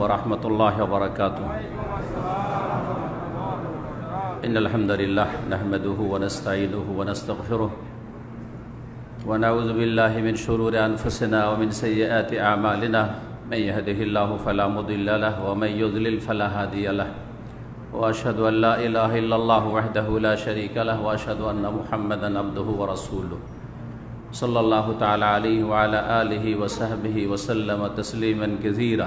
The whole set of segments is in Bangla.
ورحمۃ اللہ وبرکاتہ ان الحمد للہ نحمد ونستعین ونستغفر ونعوذ باللہ من شرور انفسنا ومن سیئات اعمالنا من يهده اللہ فلا مضل له ومن يضلل فلا هادی له واشهد ان لا اله الا الله وحده لا شريك له واشهد ان محمدا عبده ورسوله صلی اللہ تعالی علیہ وعلی آلہ وصحبہ وسلم تسلیما کثیرا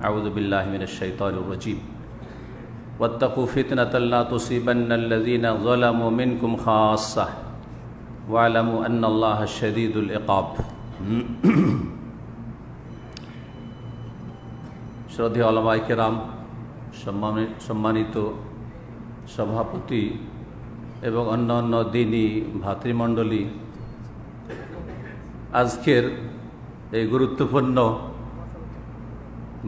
أعوذ بالله من الشيطان الرجيم واتقوا فتنة لا تصيبن الذين ظلموا منكم خاصة واعلموا أن الله شديد العقاب শ্রদ্ধে অলমাই কেরাম সম্মানিত সভাপতি এবং অন্য অন্য দিনই ভ্রাতৃমণ্ডলী আজকের এই গুরুত্বপূর্ণ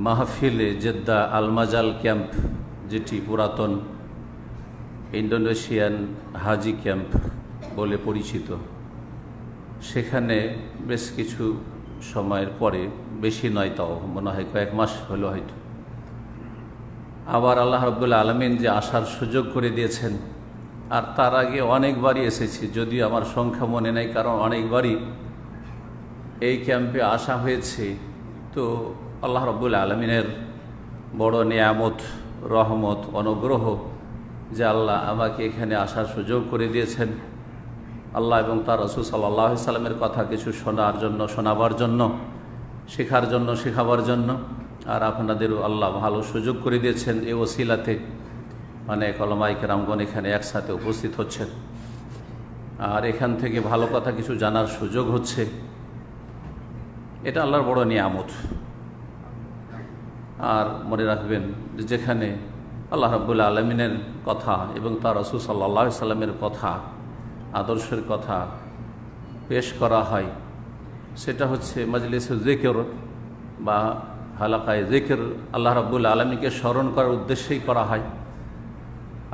মাহফিলে জেদ্দা আলমাজাল ক্যাম্প যেটি পুরাতন ইন্দোনেশিয়ান হাজি ক্যাম্প বলে পরিচিত সেখানে বেশ কিছু সময়ের পরে বেশি নয় তাও মনে হয় কয়েক মাস হলো হয়তো আবার আল্লাহ রবুল্লা আলমিন যে আসার সুযোগ করে দিয়েছেন আর তার আগে অনেকবারই এসেছি যদিও আমার সংখ্যা মনে নেই কারণ অনেকবারই এই ক্যাম্পে আসা হয়েছে তো আল্লাহ রব্বুল আলমিনের বড় নিয়ামত রহমত অনুগ্রহ যে আল্লাহ আমাকে এখানে আসার সুযোগ করে দিয়েছেন আল্লাহ এবং তার রসুল সাল্লাহ সাল্লামের কথা কিছু শোনার জন্য শোনাবার জন্য শেখার জন্য শেখাবার জন্য আর আপনাদেরও আল্লাহ ভালো সুযোগ করে দিয়েছেন এ ওসিলাতে মানে অলমাইক রামগণ এখানে একসাথে উপস্থিত হচ্ছেন আর এখান থেকে ভালো কথা কিছু জানার সুযোগ হচ্ছে এটা আল্লাহর বড় নিয়ামত আর মনে রাখবেন যেখানে আল্লাহ রাবুল আলমিনের কথা এবং তার রসুল সাল্লা সাল্লামের কথা আদর্শের কথা পেশ করা হয় সেটা হচ্ছে মজলিসে জেকের বা হালাকায় জেকের আল্লাহ রাবুল আলমীকে স্মরণ করার উদ্দেশ্যেই করা হয়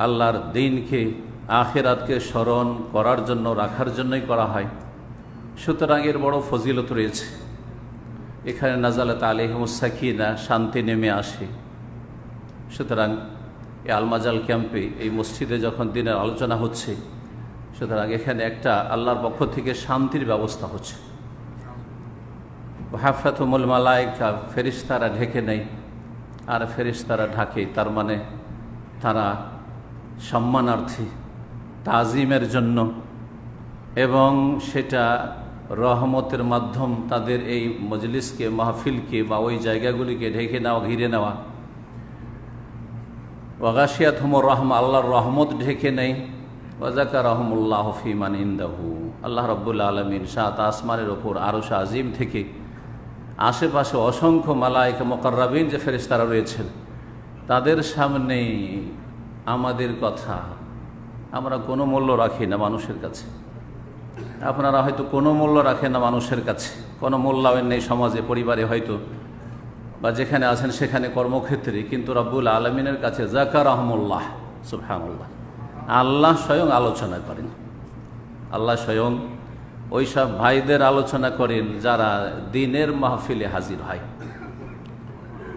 আল্লাহর দিনকে আখেরাতকে স্মরণ করার জন্য রাখার জন্যই করা হয় সুতরাং এর বড় ফজিলত রয়েছে এখানে নাজালাত না শান্তি নেমে আসে সুতরাং এই আলমাজাল ক্যাম্পে এই মসজিদে যখন দিনের আলোচনা হচ্ছে সুতরাং এখানে একটা আল্লাহর পক্ষ থেকে শান্তির ব্যবস্থা হচ্ছে হাফাতুমুল মালায়কা ফেরিস্তারা ঢেকে নেই আর ফেরিস্তারা ঢাকে তার মানে তারা সম্মানার্থী তাজিমের জন্য এবং সেটা রহমতের মাধ্যম তাদের এই মজলিসকে মাহফিলকে বা ওই জায়গাগুলিকে ঢেকে নেওয়া ঘিরে নেওয়া ওয়াগাশিয়াত হুমর রহম আল্লাহর রহমত ঢেকে নেই ওয়াজাকা রহমুল্লাহ ফিমান ইন্দাহু আল্লাহ রব্বুল্লা আলমিন সাত আসমানের ওপর আরো আজিম থেকে আশেপাশে অসংখ্য মালায়ক মোকাররাবিন যে ফেরিস্তারা রয়েছেন তাদের সামনে আমাদের কথা আমরা কোনো মূল্য রাখি না মানুষের কাছে আপনারা হয়তো কোনো মূল্য রাখে না মানুষের কাছে কোনো মূল্যায়ন নেই সমাজে পরিবারে হয়তো বা যেখানে আছেন সেখানে কর্মক্ষেত্রে কিন্তু রব্বুল আলমিনের কাছে জাকার রহমুল্লাহ সুফহানুল্লাহ আল্লাহ স্বয়ং আলোচনা করেন আল্লাহ স্বয়ং ওই সব ভাইদের আলোচনা করেন যারা দিনের মাহফিলে হাজির হয়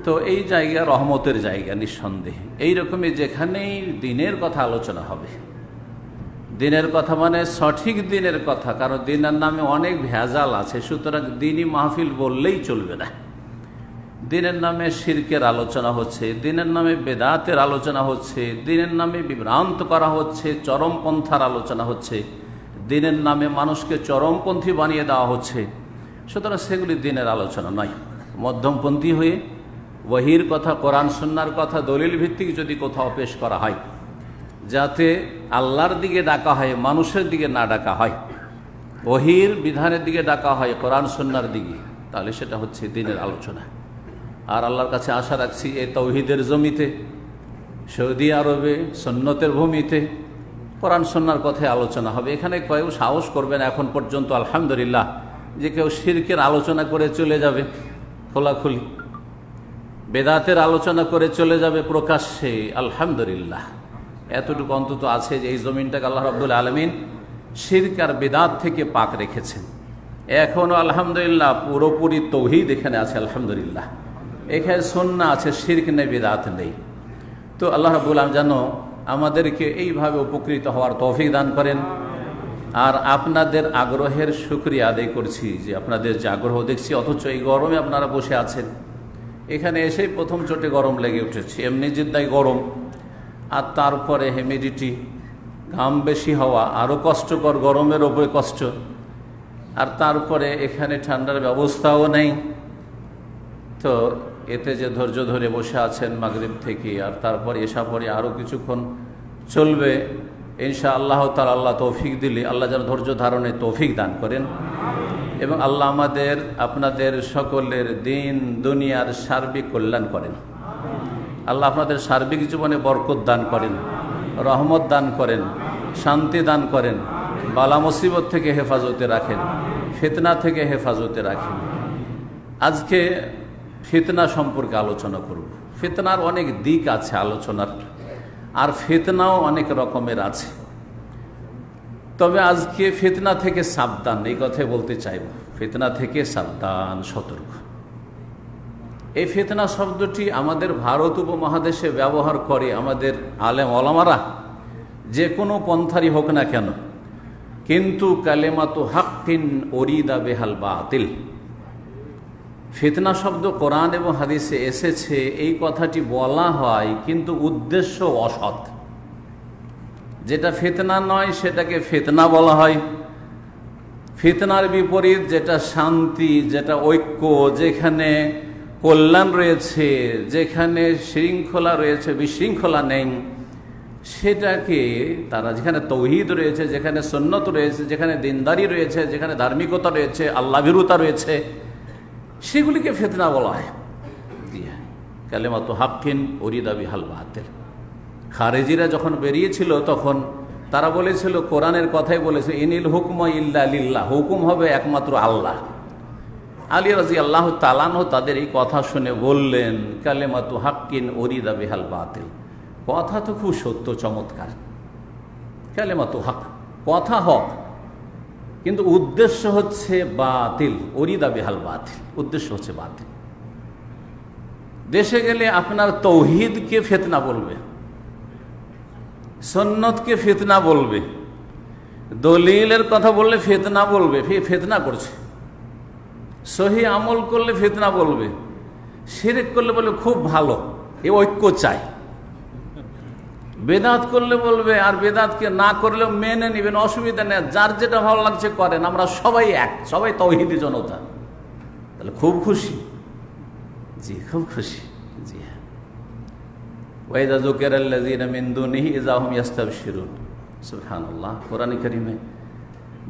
তো এই জায়গা রহমতের জায়গা নিঃসন্দেহে এইরকমই যেখানেই দিনের কথা আলোচনা হবে দিনের কথা মানে সঠিক দিনের কথা কারণ দিনের নামে অনেক ভেজাল আছে সুতরাং দিনই মাহফিল বললেই চলবে না দিনের নামে শির্কের আলোচনা হচ্ছে দিনের নামে বেদাতের আলোচনা হচ্ছে দিনের নামে বিভ্রান্ত করা হচ্ছে চরমপন্থার আলোচনা হচ্ছে দিনের নামে মানুষকে চরমপন্থী বানিয়ে দেওয়া হচ্ছে সুতরাং সেগুলি দিনের আলোচনা নয় মধ্যমপন্থী হয়ে বহির কথা কোরআন সন্ন্যার কথা দলিল ভিত্তিক যদি কোথাও পেশ করা হয় যাতে আল্লাহর দিকে ডাকা হয় মানুষের দিকে না ডাকা হয় বহির বিধানের দিকে ডাকা হয় কোরআন সন্ন্যার দিকে তাহলে সেটা হচ্ছে দিনের আলোচনা আর আল্লাহর কাছে আশা রাখছি এই তৌহিদের জমিতে সৌদি আরবে সন্ন্যতের ভূমিতে কোরআন সন্ন্যার কথায় আলোচনা হবে এখানে কেউ সাহস করবেন এখন পর্যন্ত আলহামদুলিল্লাহ যে কেউ শিরকের আলোচনা করে চলে যাবে খোলাখুলি বেদাতের আলোচনা করে চলে যাবে প্রকাশ্যে আলহামদুলিল্লাহ এতটুকু অন্তত আছে যে এই জমিনটাকে আল্লাহ রব্দুল আলমিন সিরকার বেদাত থেকে পাক রেখেছেন এখনও আলহামদুলিল্লাহ পুরোপুরি তৌহিদ এখানে আছে আলহামদুলিল্লাহ এখানে সন্না আছে সিরক নেই বেদাত নেই তো আল্লাহ রব্বুল আলম যেন আমাদেরকে এইভাবে উপকৃত হওয়ার তৌফিক দান করেন আর আপনাদের আগ্রহের সুক্রিয়া আদায় করছি যে আপনাদের যে আগ্রহ দেখছি অথচ এই গরমে আপনারা বসে আছেন এখানে এসেই প্রথম চোটে গরম লেগে উঠেছে এমনি জিদ্দাই গরম আর তারপরে হিউমিডিটি ঘাম বেশি হওয়া আরও কষ্টকর গরমের ওপরে কষ্ট আর তারপরে এখানে ঠান্ডার ব্যবস্থাও নেই তো এতে যে ধৈর্য ধরে বসে আছেন মাগরীব থেকে আর তারপরে এসা পরে আরও কিছুক্ষণ চলবে ইনশা আল্লাহ তার আল্লাহ তৌফিক দিলে আল্লাহ যেন ধৈর্য ধারণে তৌফিক দান করেন এবং আল্লাহ আমাদের আপনাদের সকলের দিন দুনিয়ার সার্বিক কল্যাণ করেন আল্লাহ আপনাদের সার্বিক জীবনে বরকত দান করেন রহমত দান করেন শান্তি দান করেন বালা মুসিবত থেকে হেফাজতে রাখেন ফিতনা থেকে হেফাজতে রাখেন আজকে ফিতনা সম্পর্কে আলোচনা করব ফিতনার অনেক দিক আছে আলোচনার আর ফিতনাও অনেক রকমের আছে তবে আজকে ফিতনা থেকে সাবধান এই কথাই বলতে চাইব ফিতনা থেকে সাবধান সতর্ক এই ফেতনা শব্দটি আমাদের ভারত উপমহাদেশে ব্যবহার করে আমাদের আলেম অলামারা যে কোনো পন্থারই হোক না কেন কিন্তু কালেমাতু হাক্কিন ওরিদা বেহাল বাতিল ফেতনা শব্দ কোরআন এবং হাদিসে এসেছে এই কথাটি বলা হয় কিন্তু উদ্দেশ্য অসৎ যেটা ফেতনা নয় সেটাকে ফেতনা বলা হয় ফিতনার বিপরীত যেটা শান্তি যেটা ঐক্য যেখানে কল্যাণ রয়েছে যেখানে শৃঙ্খলা রয়েছে বিশৃঙ্খলা নেই সেটাকে তারা যেখানে তৌহিদ রয়েছে যেখানে সন্ন্যত রয়েছে যেখানে দিনদারি রয়েছে যেখানে ধার্মিকতা রয়েছে আল্লাভীরতা রয়েছে সেগুলিকে ফেতনা বলা হয় কালেমাত হাক্কিন ওরিদা বিহাল বাহাতের খারেজিরা যখন বেরিয়েছিল তখন তারা বলেছিল কোরআনের কথাই বলেছে ইনিল হুকম ইল্লা লিল্লাহ হুকুম হবে একমাত্র আল্লাহ আলী রাজি আল্লাহ তালানও তাদের এই কথা শুনে বললেন তু হাক্কিন অরিদা বেহাল বাতিল কথা তো খুব সত্য চমৎকার তু হাক কথা হক কিন্তু উদ্দেশ্য হচ্ছে বাতিল অরিদা বেহাল বাতিল উদ্দেশ্য হচ্ছে বাতিল দেশে গেলে আপনার তৌহিদকে ফেতনা বলবে সন্ন্যতকে ফেতনা বলবে দলিলের কথা বললে ফেতনা বলবে ফেতনা করছে সহি আমল করলে ফেতনা বলবে সিরেক করলে বলবে খুব ভালো এ ঐক্য চাই বেদাত করলে বলবে আর বেদাতকে না করলেও মেনে নেবেন অসুবিধা নেই যার যেটা ভালো লাগছে করেন আমরা সবাই এক সবাই তহিদি জনতা তাহলে খুব খুশি জি খুব খুশি জি হ্যাঁ ওয়াইদা জোকের আল্লাহ মিন্দু নিহি ইজাহম ইয়াস্তাব শিরুন সুফহান আল্লাহ কোরআন করিমে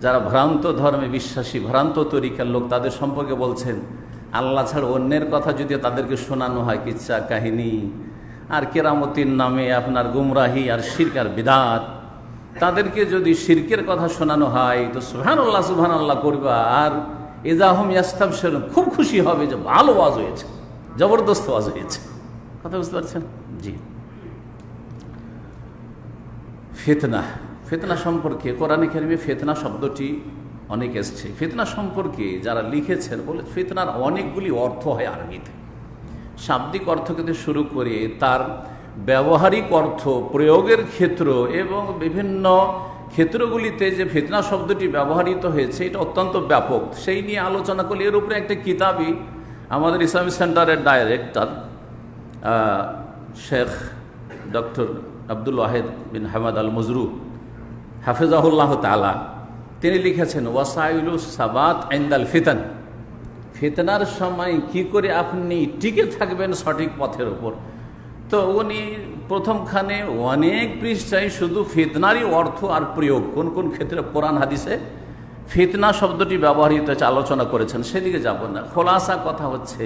যারা ভ্রান্ত ধর্মে বিশ্বাসী ভ্রান্ত তরিকার লোক তাদের সম্পর্কে বলছেন আল্লাহ ছাড়া অন্যের কথা যদি তাদেরকে শোনানো হয় কিচ্ছা কাহিনী আর কেরামতির নামে আপনার গুমরাহি আর শির্ক আর বিদাত তাদেরকে যদি শির্কের কথা শোনানো হয় তো সুহান আল্লাহ সুহান আল্লাহ করবা আর এজাহম ইয়াস্তাব সেরম খুব খুশি হবে যে ভালো ওয়াজ হয়েছে জবরদস্ত ওয়াজ হয়েছে কথা বুঝতে পারছেন জি ফেতনা ফেতনা সম্পর্কে কোরআন খেলবে ফেতনা শব্দটি অনেক এসছে ফেতনা সম্পর্কে যারা লিখেছেন বলে ফেতনার অনেকগুলি অর্থ হয় আরবিতে শাব্দিক অর্থ থেকে শুরু করে তার ব্যবহারিক অর্থ প্রয়োগের ক্ষেত্র এবং বিভিন্ন ক্ষেত্রগুলিতে যে ফেতনা শব্দটি ব্যবহৃত হয়েছে এটা অত্যন্ত ব্যাপক সেই নিয়ে আলোচনা করলে এর উপরে একটা কিতাবই আমাদের ইসলামিক সেন্টারের director Sheikh doctor Abdul Wahed bin Hamad al মজরু হাফিজাহুল্লাহ তালা তিনি লিখেছেন ওয়াসাইলু সাবাত আইন্দাল ফিতান ফিতনার সময় কি করে আপনি টিকে থাকবেন সঠিক পথের ওপর তো উনি প্রথমখানে অনেক পৃষ্ঠায় শুধু ফিতনারই অর্থ আর প্রয়োগ কোন কোন ক্ষেত্রে কোরআন হাদিসে ফিতনা শব্দটি ব্যবহৃত হচ্ছে আলোচনা করেছেন সেদিকে যাব না খোলাসা কথা হচ্ছে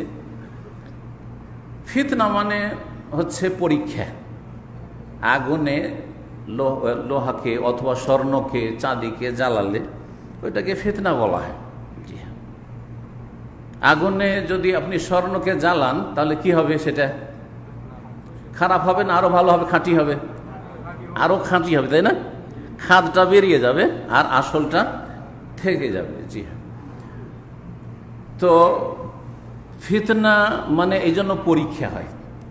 ফিতনা মানে হচ্ছে পরীক্ষা আগুনে লোহাকে অথবা স্বর্ণকে চাঁদিকে জ্বালালে ওইটাকে ফেতনা বলা হয় জি হ্যাঁ আগুনে যদি আপনি স্বর্ণকে জ্বালান তাহলে কি হবে সেটা খারাপ হবে না আরো ভালো হবে খাঁটি হবে আরও খাঁটি হবে তাই না খাদটা বেরিয়ে যাবে আর আসলটা থেকে যাবে জি হ্যাঁ। তো ফিতনা মানে এই জন্য পরীক্ষা হয়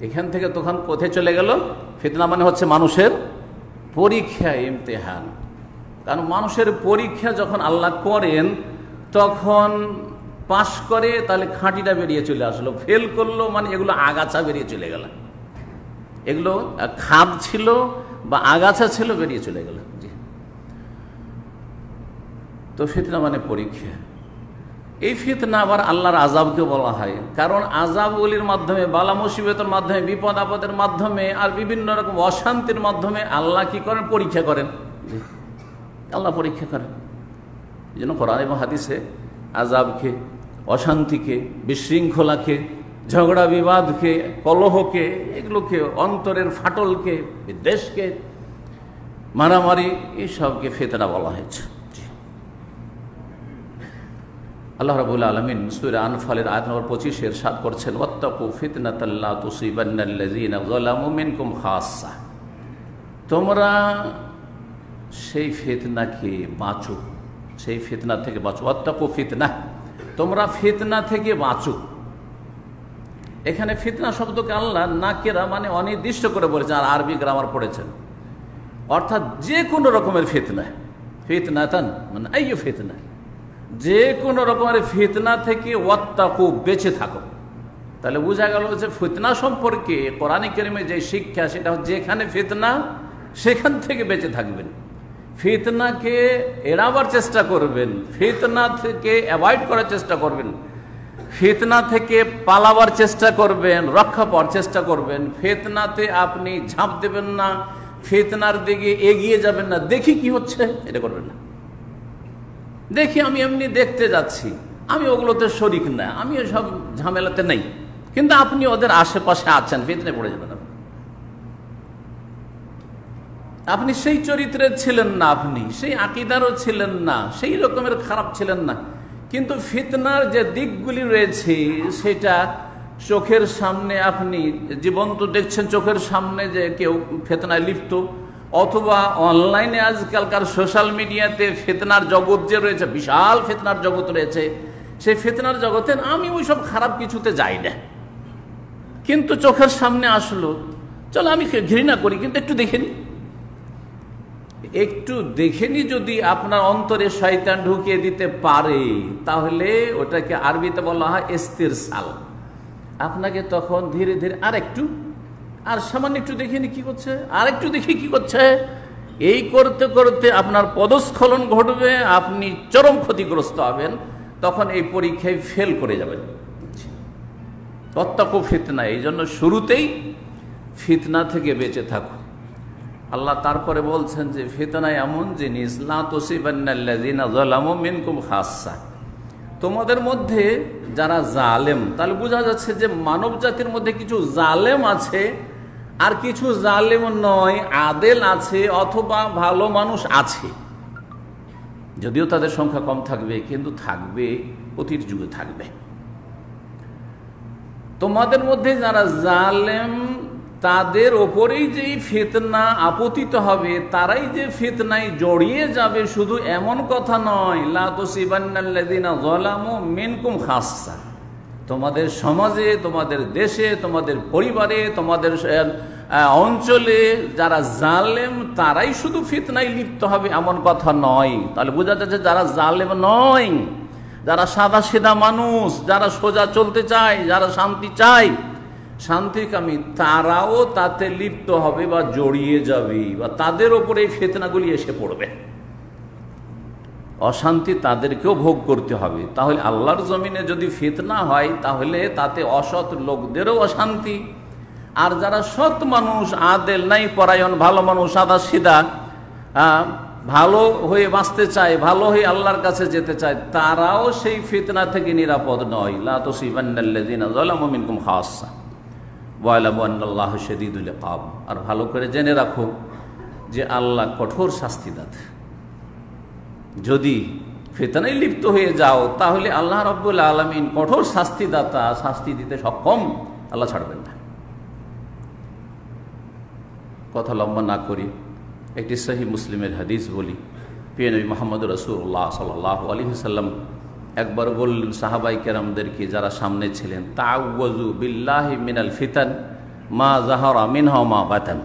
এখান থেকে তখন কোথায় চলে গেল ফিতনা মানে হচ্ছে মানুষের পরীক্ষা ইমতেহান কারণ মানুষের পরীক্ষা যখন আল্লাহ করেন তখন পাশ করে তাহলে খাঁটিটা বেরিয়ে চলে আসলো ফেল করলো মানে এগুলো আগাছা বেরিয়ে চলে গেল এগুলো খাপ ছিল বা আগাছা ছিল বেরিয়ে চলে গেল তো সেটা মানে পরীক্ষা এই ফিতনা আবার আল্লাহর আজাবকে বলা হয় কারণ আজাবগুলির মাধ্যমে বালা মুসিবতের মাধ্যমে বিপদ আপদের মাধ্যমে আর বিভিন্ন রকম অশান্তির মাধ্যমে আল্লাহ কি করেন পরীক্ষা করেন আল্লাহ পরীক্ষা করেন এই জন্য কোরআন এবং হাদিসে আজাবকে অশান্তিকে বিশৃঙ্খলাকে ঝগড়া বিবাদকে কলহকে এগুলোকে অন্তরের ফাটলকে বিদ্বেষকে মারামারি এইসবকে ফেতনা বলা হয়েছে আল্লাহ রাবুল আলমিন সুর আনফালের আয়ত নম্বর পঁচিশের সাত করছেন তোমরা সেই ফিতনাকে বাঁচো সেই ফিতনা থেকে বাঁচো ওত্তাকু ফিতনা তোমরা ফিতনা থেকে বাঁচো এখানে ফিতনা শব্দকে আল্লাহ নাকেরা মানে অনির্দিষ্ট করে বলেছে আর আরবি গ্রামার পড়েছেন অর্থাৎ যে কোনো রকমের ফিতনা মানে ফিতনা তান মানে এই ফিতনা যে কোনো রকমের ফিতনা থেকে খুব বেঁচে থাকো তাহলে বোঝা গেল যে ফিতনা সম্পর্কে কোরআন কেরিমে যে শিক্ষা সেটা হচ্ছে যেখানে ফিতনা সেখান থেকে বেঁচে থাকবেন ফিতনাকে এড়াবার চেষ্টা করবেন ফিতনা থেকে অ্যাভয়েড করার চেষ্টা করবেন ফিতনা থেকে পালাবার চেষ্টা করবেন রক্ষা পাওয়ার চেষ্টা করবেন ফেতনাতে আপনি ঝাঁপ দেবেন না ফেতনার দিকে এগিয়ে যাবেন না দেখি কি হচ্ছে এটা করবেন না দেখি আমি এমনি দেখতে যাচ্ছি আমি ওগুলোতে শরিক না আমি সব ঝামেলাতে নেই কিন্তু আপনি ওদের আশেপাশে আছেন ভিতরে পড়ে যাবেন আপনি সেই চরিত্রের ছিলেন না আপনি সেই আকিদারও ছিলেন না সেই রকমের খারাপ ছিলেন না কিন্তু ফিতনার যে দিকগুলি রয়েছে সেটা চোখের সামনে আপনি জীবন্ত দেখছেন চোখের সামনে যে কেউ ফেতনায় লিপ্ত অথবা অনলাইনে আজকালকার সোশ্যাল মিডিয়াতে ফেতনার জগৎ যে রয়েছে বিশাল ফেতনার জগৎ রয়েছে সেই ফেতনার জগতে আমি ওই সব খারাপ কিছুতে যাই না কিন্তু চোখের সামনে আসলো চলো আমি ঘৃণা করি কিন্তু একটু দেখে একটু দেখে যদি আপনার অন্তরে শয়তান ঢুকিয়ে দিতে পারে তাহলে ওটাকে আরবিতে বলা হয় এস্তির সাল আপনাকে তখন ধীরে ধীরে আর একটু আর সামান্য একটু দেখিনি কি করছে আর একটু দেখি কি করছে এই করতে করতে আপনার পদস্খলন ঘটবে আপনি চরম ক্ষতিগ্রস্ত হবেন তখন এই পরীক্ষায় ফেল করে যাবেন তত্ত্বাক ফিতনা এই জন্য শুরুতেই ফিতনা থেকে বেঁচে থাকো আল্লাহ তারপরে বলছেন যে ফিতনা এমন জিনিস লাতোসিবান্নাল্লাজিনাজলামিনকুম তোমাদের মধ্যে যারা জালেম তাহলে বোঝা যাচ্ছে যে মানব জাতির মধ্যে কিছু জালেম আছে আর কিছু জালেম নয় আদেল আছে অথবা ভালো মানুষ আছে যদিও তাদের সংখ্যা কম থাকবে কিন্তু থাকবে অতীত যুগে থাকবে তোমাদের মধ্যে যারা জালেম তাদের ওপরেই যেই ফেতনা আপতিত হবে তারাই যে ফেতনায় জড়িয়ে যাবে শুধু এমন কথা নয় লা লাদিনা মেনকুম খাসা তোমাদের সমাজে তোমাদের দেশে তোমাদের পরিবারে তোমাদের অঞ্চলে যারা জালেম তারাই শুধু ফিতনায় লিপ্ত হবে এমন কথা নয় তাহলে বোঝা যাচ্ছে যারা জালেম নয় যারা সাদা সেদা মানুষ যারা সোজা চলতে চায় যারা শান্তি চায় শান্তিকামী তারাও তাতে লিপ্ত হবে বা জড়িয়ে যাবে বা তাদের ওপরে এই ফেতনাগুলি এসে পড়বে অশান্তি তাদেরকেও ভোগ করতে হবে তাহলে আল্লাহর জমিনে যদি ফিতনা হয় তাহলে তাতে অসৎ লোকদেরও অশান্তি আর যারা সৎ মানুষ আদেল নাই পরায়ণ ভালো মানুষ সাদা সিদা ভালো হয়ে বাঁচতে চায় ভালো হয়ে আল্লাহর কাছে যেতে চায় তারাও সেই ফিতনা থেকে নিরাপদ নয় আর ভালো করে জেনে রাখো যে আল্লাহ কঠোর শাস্তিদাতা যদি ফেতনায় লিপ্ত হয়ে যাও তাহলে আল্লাহ রব্বুল আলমিন কঠোর শাস্তিদাতা শাস্তি দিতে সক্ষম আল্লাহ ছাড়বেন না কথা লম্বা না করি একটি সহি মুসলিমের হাদিস বলি পিএনবি মোহাম্মদ রসুল্লাহ সাল্লাহ আলী সাল্লাম একবার বললেন সাহাবাই কেরামদেরকে যারা সামনে ছিলেন তাউ বিল্লাহ মিনাল ফিতান মা জাহর আমিন মা বাতান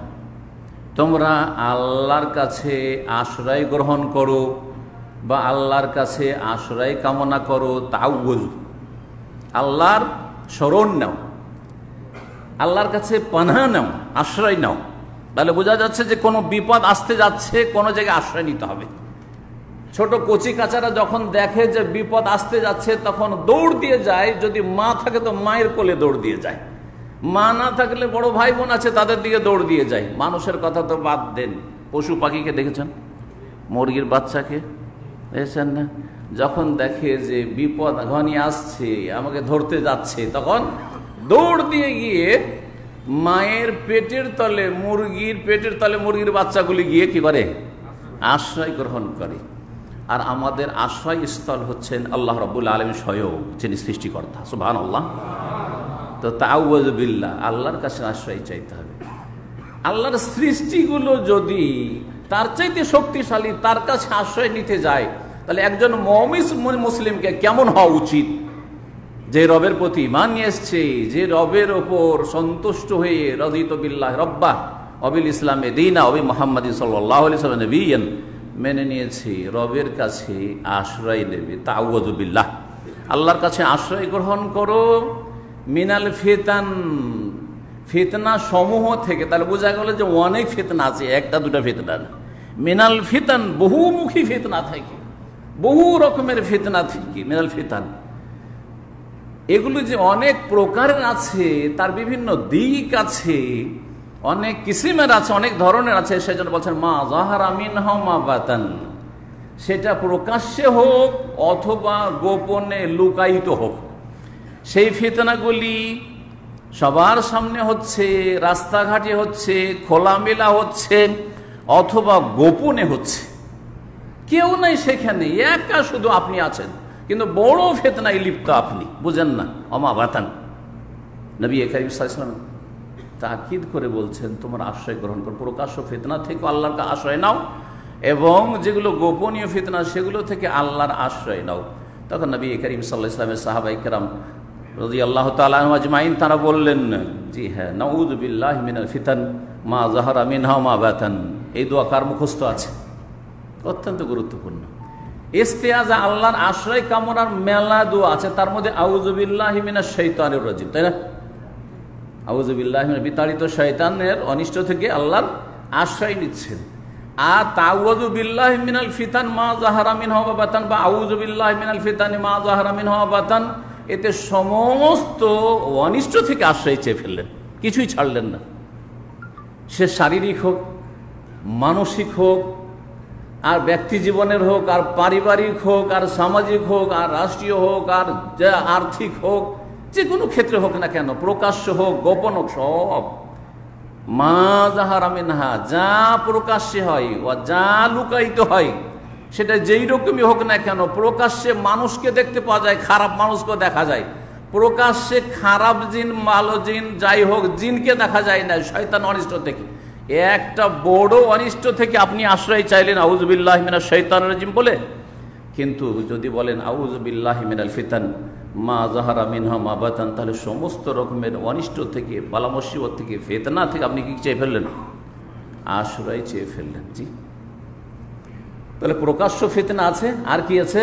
তোমরা আল্লাহর কাছে আশ্রয় গ্রহণ করো বা আল্লাহর কাছে আশ্রয় কামনা করো তাও তাউল আল্লাহর স্মরণ নাও আল্লাহর কাছে পানা নাও আশ্রয় নাও তাহলে বোঝা যাচ্ছে যে কোনো বিপদ আসতে যাচ্ছে কোনো জায়গায় আশ্রয় নিতে হবে ছোট কচি কাচারা যখন দেখে যে বিপদ আসতে যাচ্ছে তখন দৌড় দিয়ে যায় যদি মা থাকে তো মায়ের কোলে দৌড় দিয়ে যায় মা না থাকলে বড় ভাই বোন আছে তাদের দিকে দৌড় দিয়ে যায় মানুষের কথা তো বাদ দেন পশু পাখিকে দেখেছেন মুরগির বাচ্চাকে বুঝেছেন না যখন দেখে যে বিপদ ঘনি আসছে আমাকে ধরতে যাচ্ছে তখন দৌড় দিয়ে গিয়ে মায়ের পেটের তলে মুরগির পেটের তলে মুরগির বাচ্চাগুলি গিয়ে কি করে আশ্রয় গ্রহণ করে আর আমাদের আশ্রয়স্থল হচ্ছেন আল্লাহ রবুল আলম স্বয়ং যিনি সৃষ্টিকর্তা সুবাহ আল্লাহ তো তাউজবিল্লা আল্লাহর কাছে আশ্রয় চাইতে হবে আল্লাহর সৃষ্টিগুলো যদি তার চাইতে শক্তিশালী তার কাছে আশ্রয় নিতে যায় তাহলে একজন মমিস মুসলিমকে কেমন হওয়া উচিত যে রবের প্রতি মান নিয়ে এসছে যে রবের ওপর সন্তুষ্ট হয়ে রজিত বিল্লাহ রব্বাহ অবিল ইসলামে দিনা অবি মোহাম্মদ সাল্লাহ নবীন মেনে নিয়েছে রবের কাছে আশ্রয় নেবে তাউজুবিল্লাহ আল্লাহর কাছে আশ্রয় গ্রহণ করো মিনাল ফেতান ফিতনা সমূহ থেকে তাহলে বোঝা গেল যে অনেক ফিতনা আছে একটা দুটা ফিতনা না মিনাল ফিতান বহুমুখী ফিতনা থাকে বহু রকমের ফিতনা থেকে মিনাল ফিতান এগুলো যে অনেক প্রকারের আছে তার বিভিন্ন দিক আছে অনেক কিসিমের আছে অনেক ধরনের আছে সেজন্য বলছেন মা জাহার আমিন মা বাতান সেটা প্রকাশ্যে হোক অথবা গোপনে লুকায়িত হোক সেই ফিতনাগুলি সবার সামনে হচ্ছে রাস্তাঘাটে হচ্ছে খোলামেলা হচ্ছে অথবা গোপনে হচ্ছে কেউ নাই সেখানে একা শুধু আপনি আছেন কিন্তু বড় ফেতনায় লিপ্ত আপনি বুঝেন না অমা বাতান নবী করিম সাল্লাম তাকিদ করে বলছেন তোমার আশ্রয় গ্রহণ করো প্রকাশ্য ফেতনা থেকে আল্লাহর আশ্রয় নাও এবং যেগুলো গোপনীয় ফিতনা সেগুলো থেকে আল্লাহর আশ্রয় নাও তখন নবী করিম সাল্লাহ ইসলামের সাহাবাইকার রজি আল্লাহ তালাজমাইন তারা বললেন জি হ্যাঁ নাউদ বিল্লাহ মিনাল ফিতান মা জাহার আমিন মা ব্যথান এই দোয়া কার মুখস্থ আছে অত্যন্ত গুরুত্বপূর্ণ ইস্তেয়াজা আল্লাহর আশ্রয় কামনার মেলা দোয়া আছে তার মধ্যে আউজুবিল্লাহ মিনা শৈতানুর রাজিম তাই না আউজুবিল্লাহ বিতাড়িত শৈতানের অনিষ্ট থেকে আল্লাহর আশ্রয় নিচ্ছেন আর তাউজু বিল্লাহ মিনাল ফিতান মা আমিন হওয়া বাতান বা আউজুবিল্লাহ মিনাল ফিতানি মা জাহারামিন হওয়া বাতান এতে সমস্ত অনিষ্ট থেকে আশ্রয় চেয়ে ফেললেন কিছুই ছাড়লেন না সে শারীরিক হোক মানসিক হোক আর ব্যক্তি জীবনের হোক আর পারিবারিক হোক আর সামাজিক হোক আর রাষ্ট্রীয় হোক আর যা আর্থিক হোক যে কোনো ক্ষেত্রে হোক না কেন প্রকাশ্য হোক গোপন হোক সব মা জাহারামিনহা যা প্রকাশ্যে হয় ও যা লুকায়িত হয় সেটা যেই রকমই হোক না কেন প্রকাশ্যে মানুষকে দেখতে পাওয়া যায় খারাপ মানুষকে দেখা যায় প্রকাশ্যে খারাপ জিন ভালো জিন যাই হোক জিনকে দেখা যায় না শয়তান অনিষ্ট থেকে একটা বড় অনিষ্ট থেকে আপনি আশ্রয় চাইলেন আউজ বিল্লাহ মিনা শৈতান রাজিম বলে কিন্তু যদি বলেন আউজ বিল্লাহ মিনাল ফিতান মা জাহারা মিনহা মা বাতান তাহলে সমস্ত রকমের অনিষ্ট থেকে বালা থেকে ফেতনা থেকে আপনি কি চেয়ে ফেললেন আশ্রয় চেয়ে ফেললেন জি তাহলে প্রকাশ্য ফিতনা আছে আর কি আছে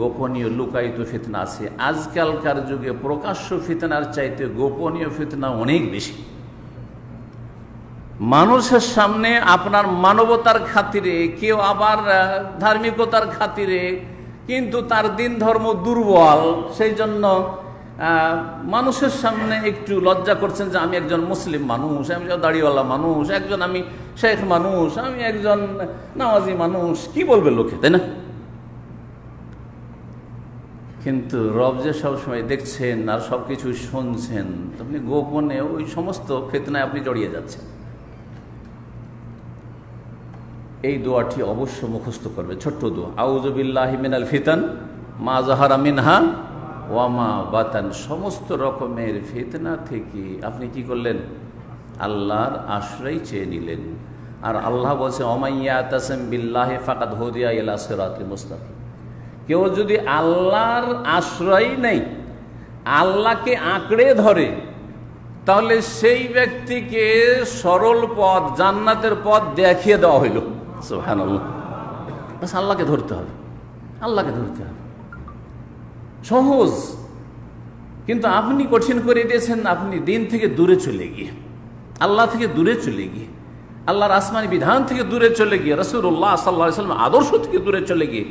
গোপনীয় লুকায়িত ফিতনা আছে আজকালকার যুগে প্রকাশ্য ফিতনার চাইতে গোপনীয় ফিতনা অনেক বেশি মানুষের সামনে আপনার মানবতার খাতিরে কেউ আবার ধার্মিকতার খাতিরে কিন্তু তার দিন ধর্ম দুর্বল সেই জন্য মানুষের সামনে একটু লজ্জা করছেন যে আমি একজন মুসলিম মানুষ আমি দাড়িওয়ালা মানুষ একজন আমি শেখ মানুষ আমি একজন নামাজি মানুষ কি বলবে লোকে তাই না কিন্তু রব যে সবসময় দেখছেন আর সব কিছু শুনছেন আপনি গোপনে ওই সমস্ত ফেতনায় আপনি জড়িয়ে যাচ্ছেন এই দোয়াটি অবশ্য মুখস্থ করবে ছোট্ট দোয়া আউজবিল্লাহ মিনাল ফিতান মা জাহারা মিনহা ওয়ামা বাতান সমস্ত রকমের ফেতনা থেকে আপনি কি করলেন আল্লাহর আশ্রয় চেয়ে নিলেন আর আল্লাহ বলছে অমাইয়া তাসেম বিল্লাহে ফাকাত হদিয়া এলা সেরাতে মুস্তাফি কেউ যদি আল্লাহর আশ্রয় নেই আল্লাহকে আঁকড়ে ধরে তাহলে সেই ব্যক্তিকে সরল পথ জান্নাতের পথ দেখিয়ে দেওয়া হইল হ্যাঁ আল্লাহকে ধরতে হবে আল্লাহকে ধরতে হবে সহজ কিন্তু আপনি কঠিন করে দিয়েছেন আপনি দিন থেকে দূরে চলে গিয়ে আল্লাহ থেকে দূরে চলে গিয়ে আল্লাহর আসমানি বিধান থেকে দূরে চলে গিয়ে রসুল্লাহ সাল্লা আদর্শ থেকে দূরে চলে গিয়ে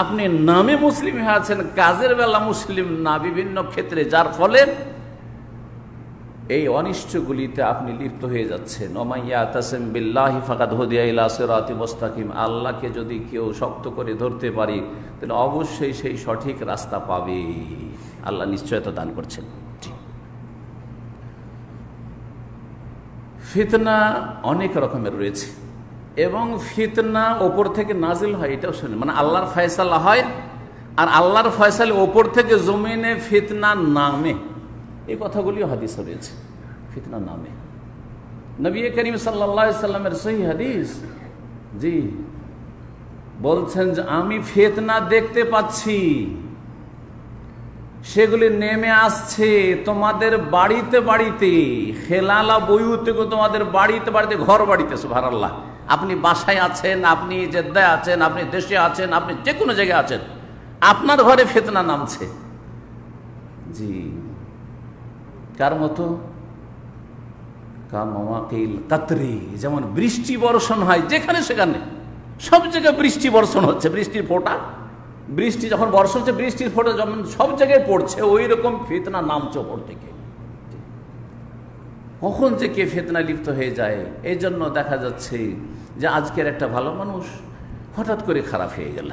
আপনি নামে মুসলিম হয়ে আছেন কাজের বেলা মুসলিম না বিভিন্ন ক্ষেত্রে যার ফলে এই অনিষ্টগুলিতে আপনি লিপ্ত হয়ে যাচ্ছেন অমাইয়া তাসেম বিল্লাহি ফাকাদ হদিয়া ইলাসেরাতি মোস্তাকিম আল্লাহকে যদি কেউ শক্ত করে ধরতে পারি তাহলে অবশ্যই সেই সঠিক রাস্তা পাবে আল্লাহ নিশ্চয়তা দান করছেন ফিতনা অনেক রকমের রয়েছে এবং ফিতনা ওপর থেকে নাজিল হয় এটাও শুনে মানে আল্লাহর ফয়সালা হয় আর আল্লাহর ফয়সালে ওপর থেকে জমিনে ফিতনা নামে এই কথাগুলিও হাদিস রয়েছে ফিতনা নামে নবী করিম সাল্লামের সহি হাদিস জি বলছেন যে আমি ফেতনা দেখতে পাচ্ছি সেগুলি নেমে আসছে তোমাদের বাড়িতে বাড়িতে খেলালা থেকে তোমাদের বাড়িতে বাড়িতে ঘর বাড়িতে ভারাল্লাহ আপনি বাসায় আছেন আপনি জেদ্দায় আছেন আপনি দেশে আছেন আপনি যে কোনো জায়গায় আছেন আপনার ঘরে ফেতনা নামছে জি কার মতো কাতরি যেমন বৃষ্টি বর্ষণ হয় যেখানে সেখানে সব জায়গায় বৃষ্টি বর্ষণ হচ্ছে বৃষ্টির ফোঁটা বৃষ্টি যখন বর্ষণ হচ্ছে বৃষ্টির ফোটা যখন সব জায়গায় পড়ছে ওই রকম ফেতনা নামছে ওপর থেকে কখন যে কে ফেতনা লিপ্ত হয়ে যায় এই জন্য দেখা যাচ্ছে যে আজকের একটা ভালো মানুষ হঠাৎ করে খারাপ হয়ে গেল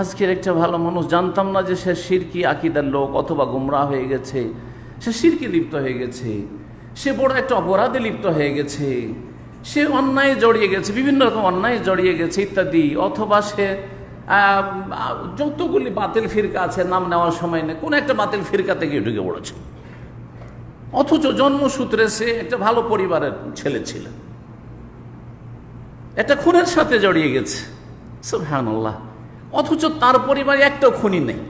আজকের একটা ভালো মানুষ জানতাম না যে সে সিরকি আকিদার লোক অথবা গুমরা হয়ে গেছে সে সিরকে লিপ্ত হয়ে গেছে সে বড় একটা অপরাধে লিপ্ত হয়ে গেছে সে অন্যায় জড়িয়ে গেছে বিভিন্ন রকম অন্যায় জড়িয়ে গেছে ইত্যাদি অথবা সে যতগুলি বাতিল ফিরকা আছে নাম নেওয়ার সময় নেই কোনো একটা বাতিল ফিরকাতে গিয়ে ঢুকে পড়েছে অথচ জন্মসূত্রে সে একটা ভালো পরিবারের ছেলে ছিল একটা খুনের সাথে জড়িয়ে গেছে সব অথচ তার পরিবারে একটাও খুনি নেই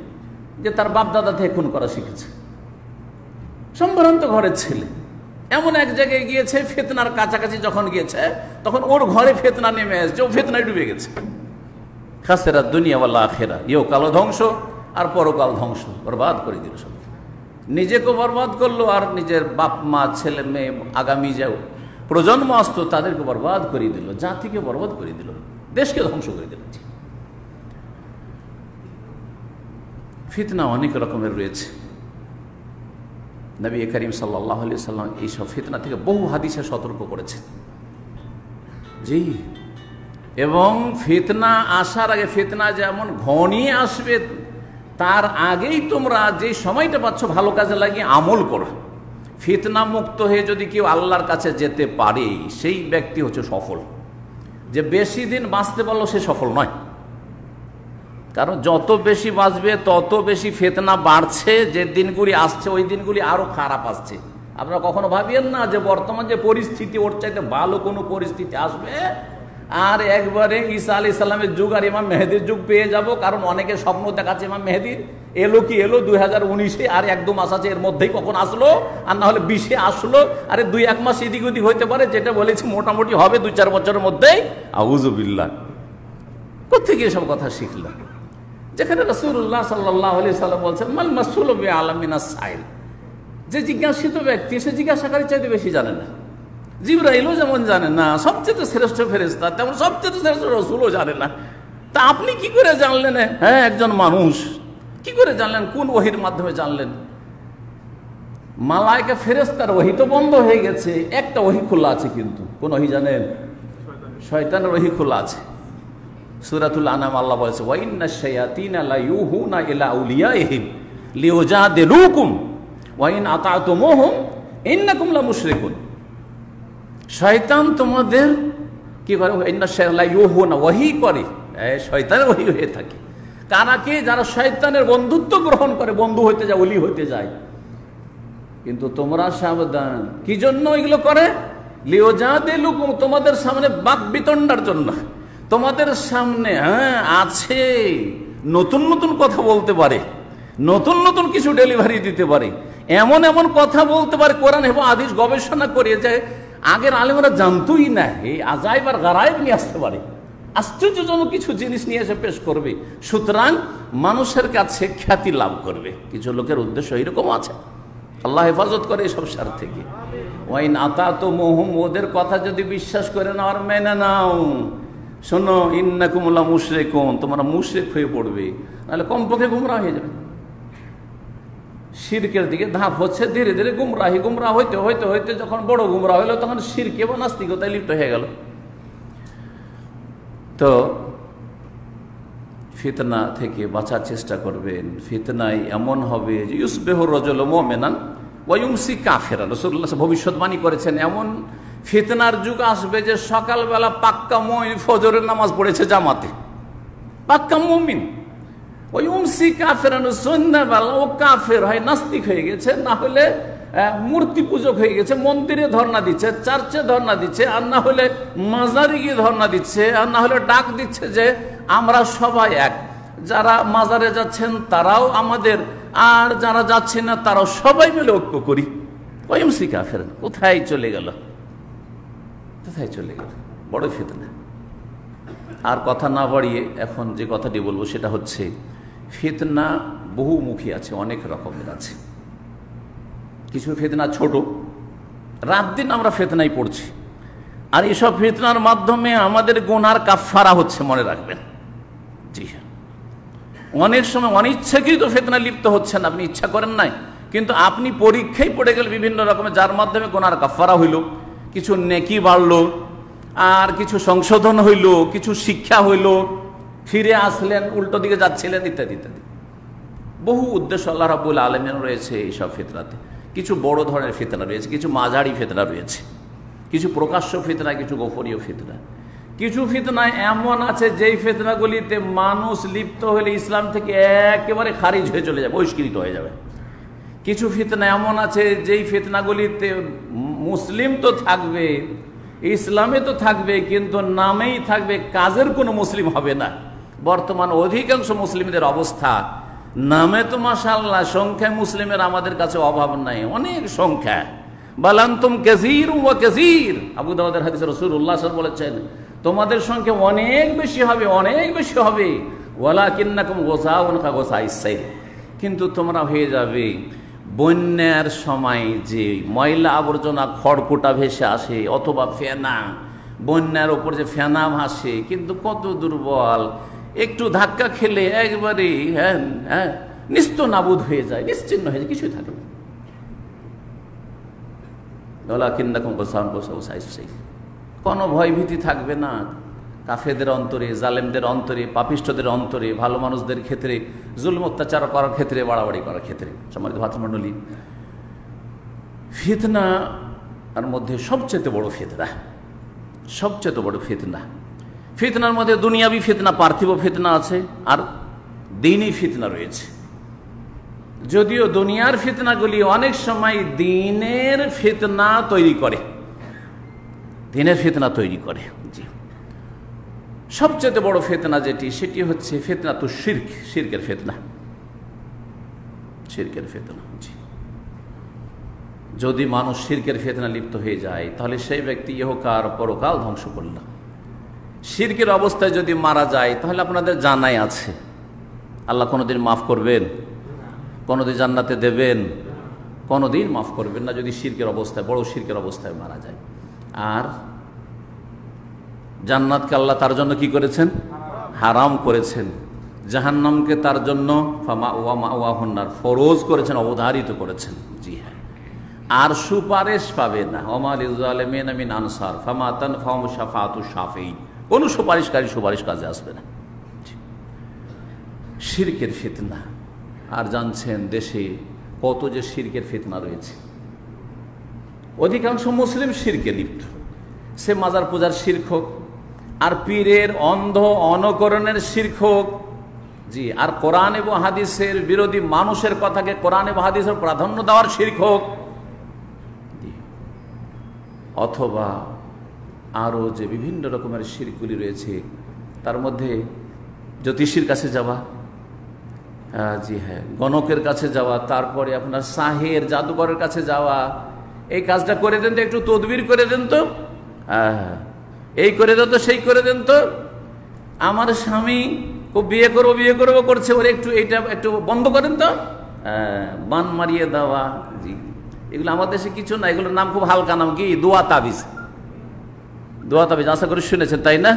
যে তার বাপ দাদা থেকে খুন করা শিখেছে সম্ভ্রান্ত ঘরের ছেলে এমন এক জায়গায় গিয়েছে ফেতনার কাছাকাছি যখন গিয়েছে তখন ওর ঘরে ফেতনা নেমে এসছে ও ফেতনায় ডুবে গেছে খাসেরা দুনিয়াওয়ালা আখেরা ইয়েও কালো ধ্বংস আর পরকাল ধ্বংস বরবাদ করে দিল সব নিজেকে বরবাদ করলো আর নিজের বাপ মা ছেলে মেয়ে আগামী যে প্রজন্ম আসত তাদেরকে বরবাদ করে দিল জাতিকে বরবাদ করে দিল দেশকে ধ্বংস করে দিল ফিতনা অনেক রকমের রয়েছে নবী করিম সাল্লাহ আলি সাল্লাম এইসব ফিতনা থেকে বহু হাদিসে সতর্ক করেছেন জি এবং ফিতনা আসার আগে ফিতনা যেমন ঘনিয়ে আসবে তার আগেই তোমরা যে সময়টা পাচ্ছ ভালো কাজে লাগিয়ে আমল করো ফিতনা মুক্ত হয়ে যদি কেউ আল্লাহর কাছে যেতে পারে সেই ব্যক্তি হচ্ছে সফল যে বেশি দিন বাঁচতে পারলো সে সফল নয় কারণ যত বেশি বাঁচবে তত বেশি ফেতনা বাড়ছে যে দিনগুলি আসছে ওই দিনগুলি আরও খারাপ আসছে আপনারা কখনো ভাবিয়েন না যে বর্তমান যে পরিস্থিতি ওর চাইতে ভালো কোনো পরিস্থিতি আসবে আর একবারে ঈসা আলি ইসলামের যুগ আর ইমাম মেহেদির যুগ পেয়ে যাব কারণ অনেকে স্বপ্ন দেখাচ্ছে ইমাম মেহেদির এলো কি এলো দুই হাজার উনিশে আর এক দু মাস আছে এর মধ্যেই কখন আসলো আর না হলে বিশে আসলো আরে দুই এক মাস এদিক ওদিক হইতে পারে যেটা বলেছি মোটামুটি হবে দুই চার বছরের মধ্যেই আউজুবিল্লা কোথেকে এসব কথা শিখলাম যেখানে রসুল্লাহ সাল্লাহ আলি সাল্লাম বলছেন মাল মাসুল আলমিনা সাইল যে জিজ্ঞাসিত ব্যক্তি সে জিজ্ঞাসাকারী চাইতে বেশি জানে না জিবরাইলও যেমন জানে না সবচেয়ে শ্রেষ্ঠ ফেরেস্তা তেমন সবচেয়ে শ্রেষ্ঠ রসুলও জানে না তা আপনি কি করে জানলেন হ্যাঁ একজন মানুষ কি করে জানলেন কোন ওহির মাধ্যমে জানলেন মালায়কে ফেরেস্তার ওহি তো বন্ধ হয়ে গেছে একটা ওহি খোলা আছে কিন্তু কোন ওহি জানেন শয়তানের ওহি খোলা আছে সুরাতুল আনাম আল্লাহ বলেছে ওয়াইন্না শায়াতিন আলা ইউহুনা ইলা আউলিয়াইহিম লিউজাদিলুকুম ওয়াইন আতাতুমুহুম ইন্নাকুম লা মুশরিকুন শয়তান তোমাদের কি করে ইন্না শায়ালা ইউহুনা ওয়াহি করে শয়তানের ওহি হয়ে থাকে তারা কে যারা শয়তানের বন্ধুত্ব গ্রহণ করে বন্ধু হতে যায় ওলি হতে যায় কিন্তু তোমরা সাবধান কি জন্য এগুলো করে লিওজা দে লুকুম তোমাদের সামনে বাক বিতণ্ডার জন্য তোমাদের সামনে হ্যাঁ আছে নতুন নতুন কথা বলতে পারে নতুন নতুন কিছু ডেলিভারি দিতে পারে এমন এমন কথা বলতে পারে কোরআন এবং আদিস গবেষণা করে যে আগের আলেমরা জানতোই না এই আজাইব আর গারাইব নিয়ে আসতে পারে আশ্চর্যজনক কিছু জিনিস নিয়ে এসে পেশ করবে সুতরাং মানুষের কাছে খ্যাতি লাভ করবে কিছু লোকের উদ্দেশ্য এরকম আছে আল্লাহ হেফাজত করে এসব সার থেকে ওই নাতা তো মোহম ওদের কথা যদি বিশ্বাস করে না আর মেনে নাও শোনো কুমলা মুশরে কোন তোমরা মুশরেক হয়ে পড়বে নাহলে কমপক্ষে গুমরা হয়ে যাবে সিরকের দিকে ধাপ হচ্ছে ধীরে ধীরে গুমরাহি গুমরা হইতে হইতে হইতে যখন বড় গুমরা হইলো তখন সিরকে বা নাস্তিকতায় লিপ্ত হয়ে গেল তো ফিতনা থেকে বাঁচার চেষ্টা করবেন ফিতনাই এমন হবে যে ইউসবেহ রজল মোমেনান ওয়ুমসি কাফেরা রসুল্লাহ ভবিষ্যৎবাণী করেছেন এমন ফিতনার যুগ আসবে যে সকালবেলা পাক্কা মমিন ফজরের নামাজ পড়েছে জামাতে পাক্কা মমিন ওই উমসি কাফের সন্ধ্যাবেলা ও কাফের হয় নাস্তিক হয়ে গেছে না হলে মূর্তি পূজক হয়ে গেছে মন্দিরে ধর্ণা দিচ্ছে চার্চে ধর্ণা দিচ্ছে আর না হলে মাজারি গিয়ে ধর্ণা দিচ্ছে আর না হলে ডাক দিচ্ছে যে আমরা সবাই এক যারা মাজারে যাচ্ছেন তারাও আমাদের আর যারা যাচ্ছে না তারাও সবাই মিলে ঐক্য করি ওই কাফের কোথায় চলে গেল কোথায় চলে গেল বড় ফিতনা আর কথা না বাড়িয়ে এখন যে কথাটি বলবো সেটা হচ্ছে ফিতনা বহুমুখী আছে অনেক রকমের আছে কিছু ফেতনা ছোট রাত দিন আমরা ফেতনাই পড়ছি আর এইসব ফেতনার মাধ্যমে আমাদের গোনার কাফারা হচ্ছে মনে রাখবেন জি হ্যাঁ অনেক সময় অনিচ্ছাকৃত ফেতনা লিপ্ত হচ্ছেন আপনি ইচ্ছা করেন নাই কিন্তু আপনি পরীক্ষায় পড়ে গেলে বিভিন্ন রকমের যার মাধ্যমে গোনার কাফারা হইল কিছু নেকি বাড়লো আর কিছু সংশোধন হইল কিছু শিক্ষা হইল ফিরে আসলেন উল্টো দিকে যাচ্ছিলেন ইত্যাদি ইত্যাদি বহু উদ্দেশ্য আল্লাহ রাবুল আলমেন রয়েছে এইসব ফেতরাতে কিছু বড় ধরনের ফেতনা রয়েছে কিছু মাঝারি ফেতরা রয়েছে কিছু প্রকাশ্য ফেতরা কিছু গোপনীয় ফেতরা কিছু ফিতনা এমন আছে যেই ফেতনাগুলিতে মানুষ লিপ্ত হলে ইসলাম থেকে একেবারে খারিজ হয়ে চলে যাবে বহিষ্কৃত হয়ে যাবে কিছু ফিতনা এমন আছে যেই ফেতনাগুলিতে মুসলিম তো থাকবে ইসলামে তো থাকবে কিন্তু নামেই থাকবে কাজের কোনো মুসলিম হবে না বর্তমান অধিকাংশ মুসলিমদের অবস্থা নামে তো মাসাল্লাহ সংখ্যায় মুসলিমের আমাদের কাছে অভাব নাই অনেক সংখ্যা বালান্তম কেজির ও কেজির আবু দাবাদের হাদিস রসুল উল্লাহ বলেছেন তোমাদের সংখ্যা অনেক বেশি হবে অনেক বেশি হবে কিন্না কম গোসা ওনকা গোসা ইসাইল কিন্তু তোমরা হয়ে যাবে বন্যার সময় যে ময়লা আবর্জনা খড়কোটা ভেসে আসে অথবা ফেনা বন্যার ওপর যে ফেনা ভাসে কিন্তু কত দুর্বল একটু ধাক্কা খেলে একবারে হ্যাঁ হ্যাঁ নিস্ত নাবুদ হয়ে যায় নিশ্চিন্ন হয়ে যায় কিছুই থাকে না কোনো ভয় ভীতি থাকবে না কাফেদের অন্তরে জালেমদের অন্তরে পাপিষ্টদের অন্তরে ভালো মানুষদের ক্ষেত্রে জুলম অত্যাচার করার ক্ষেত্রে বাড়াবাড়ি করার ক্ষেত্রে সম্মানিত ভাতমণ্ডলী ফিতনা আর মধ্যে সবচেয়ে বড় ফিতনা সবচেয়ে বড় ফিতনা ফিতনার মধ্যে দুনিয়াবি ফিতনা পার্থিব ফিতনা আছে আর দিনই ফিতনা রয়েছে যদিও দুনিয়ার ফিতনাগুলি অনেক সময় দিনের ফিতনা তৈরি করে দিনের ফিতনা তৈরি করে সবচেয়ে বড় ফেতনা যেটি সেটি হচ্ছে ফেতনা তো শির্ক শির্কের ফেতনা শির্কের ফেতনা যদি মানুষ শির্কের ফেতনা লিপ্ত হয়ে যায় তাহলে সেই ব্যক্তি ইহকার পরকাল ধ্বংস করল শির্কের অবস্থায় যদি মারা যায় তাহলে আপনাদের জানাই আছে আল্লাহ কোনোদিন মাফ করবেন কোনোদিন জান্নাতে দেবেন কোনোদিন মাফ করবেন না যদি শির্কের অবস্থায় বড় শির্কের অবস্থায় মারা যায় আর জান্নাতকে আল্লাহ তার জন্য কি করেছেন হারাম করেছেন জাহান্নামকে তার জন্য ফরোজ ওয়াহন্নার করেছেন অবধারিত করেছেন জি হ্যাঁ আর সুপারিশ পাবে না কোন আমিন আনসার শাফাতু শাফেই সুপারিশকারী সুপারিশ কাজে আসবে না সিরকের ফিতনা আর জানছেন দেশে কত যে শিরকের ফিতনা রয়েছে অধিকাংশ মুসলিম শিরকে লিপ্ত সে মাজার পূজার শির্ক হোক আর পীরের অন্ধ অনকরণের শীর্ষক জি আর কোরআন এবং হাদিসের বিরোধী মানুষের কথাকে কোরআন এবং হাদিসের প্রাধান্য দেওয়ার শীর্ষক অথবা আরও যে বিভিন্ন রকমের শিরগুলি রয়েছে তার মধ্যে জ্যোতিষীর কাছে যাওয়া জি হ্যাঁ গণকের কাছে যাওয়া তারপরে আপনার শাহের জাদুঘরের কাছে যাওয়া এই কাজটা করে দেন তো একটু তদবির করে দেন তো হ্যাঁ, হ্যাঁ। এই করে দেন তো সেই করে দেন তো আমার স্বামী ও বিয়ে করবো বিয়ে করবো করছে ওর একটু এটা একটু বন্ধ করেন তো হ্যাঁ, বান মারিয়ে দেওয়া জি এগুলো আমাদের দেশে কিছু না এগুলোর নাম খুব হালকা নাম কি দোয়া তাবিজ দোয়া তাবিজ আশা করি শুনেছেন তাই না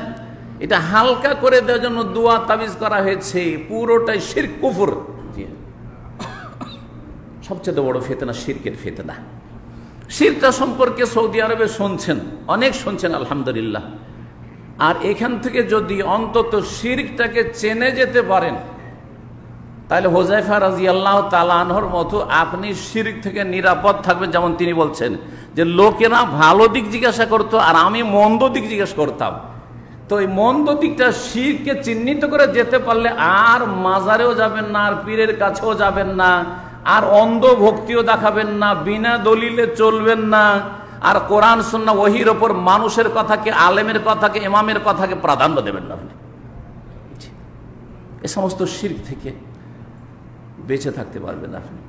এটা হালকা করে দেওয়ার জন্য দোয়া তাবিজ করা হয়েছে পুরোটাই শির কুফুর সবচেয়ে বড় ফেতনা শিরকের ফেতনা শিরকা সম্পর্কে সৌদি আরবে শুনছেন অনেক শুনছেন আলহামদুলিল্লাহ আর এখান থেকে যদি অন্তত শিরকটাকে চেনে যেতে পারেন তাহলে হোজাইফা রাজি আল্লাহ তালানহর মতো আপনি শিরিক থেকে নিরাপদ থাকবেন যেমন তিনি বলছেন যে লোকেরা ভালো দিক জিজ্ঞাসা করতো আর আমি মন্দ দিক জিজ্ঞাসা করতাম তো এই মন্দ দিকটা শিরকে চিহ্নিত করে যেতে পারলে আর মাজারেও যাবেন না আর পীরের কাছেও যাবেন না আর অন্ধ ভক্তিও দেখাবেন না বিনা দলিলে চলবেন না আর কোরআন সুন্না ওহির ওপর মানুষের কথাকে আলেমের কথাকে এমামের কথাকে প্রাধান্য দেবেন না আপনি এ সমস্ত শির্ক থেকে বেঁচে থাকতে পারবেন আপনি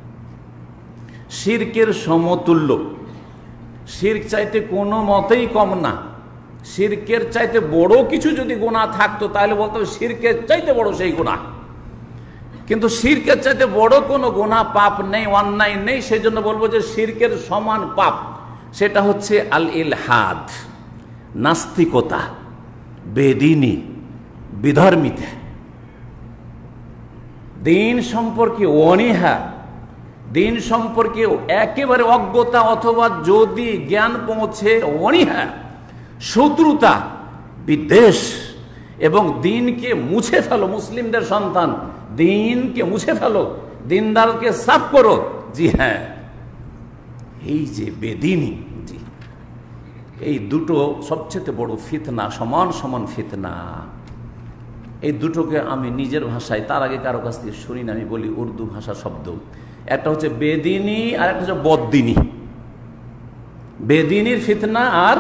শির্কের সমতুল্য শির্ক চাইতে কোনো মতেই কম না শির্কের চাইতে বড় কিছু যদি গোনা থাকতো তাহলে বলতো শির্কের চাইতে বড় সেই গোনা কিন্তু শিরকের চাইতে বড় কোনো গোনা পাপ নেই অন্যায় নেই সেই জন্য বলবো যে সিরকের সমান পাপ সেটা হচ্ছে আল ইলহাদ নাস্তিকতা বেদিনী বিধর্মিতা দিন সম্পর্কে অনীহা দিন সম্পর্কে একেবারে অজ্ঞতা অথবা যদি জ্ঞান পৌঁছে অনীহা শত্রুতা বিদ্বেষ এবং দিনকে মুছে ফেলো মুসলিমদের সন্তান দিনকে মুছে ফেলো দিনদারকে সাফ করো জি হ্যাঁ এই যে বেদিনী জি এই দুটো সবচেয়ে বড় ফিতনা সমান সমান ফিতনা এই দুটোকে আমি নিজের ভাষায় তার আগে কারো কাছ থেকে শুনি না আমি বলি উর্দু ভাষা শব্দ একটা হচ্ছে বেদিনী আর একটা হচ্ছে বদ্দিনী বেদিনীর ফিতনা আর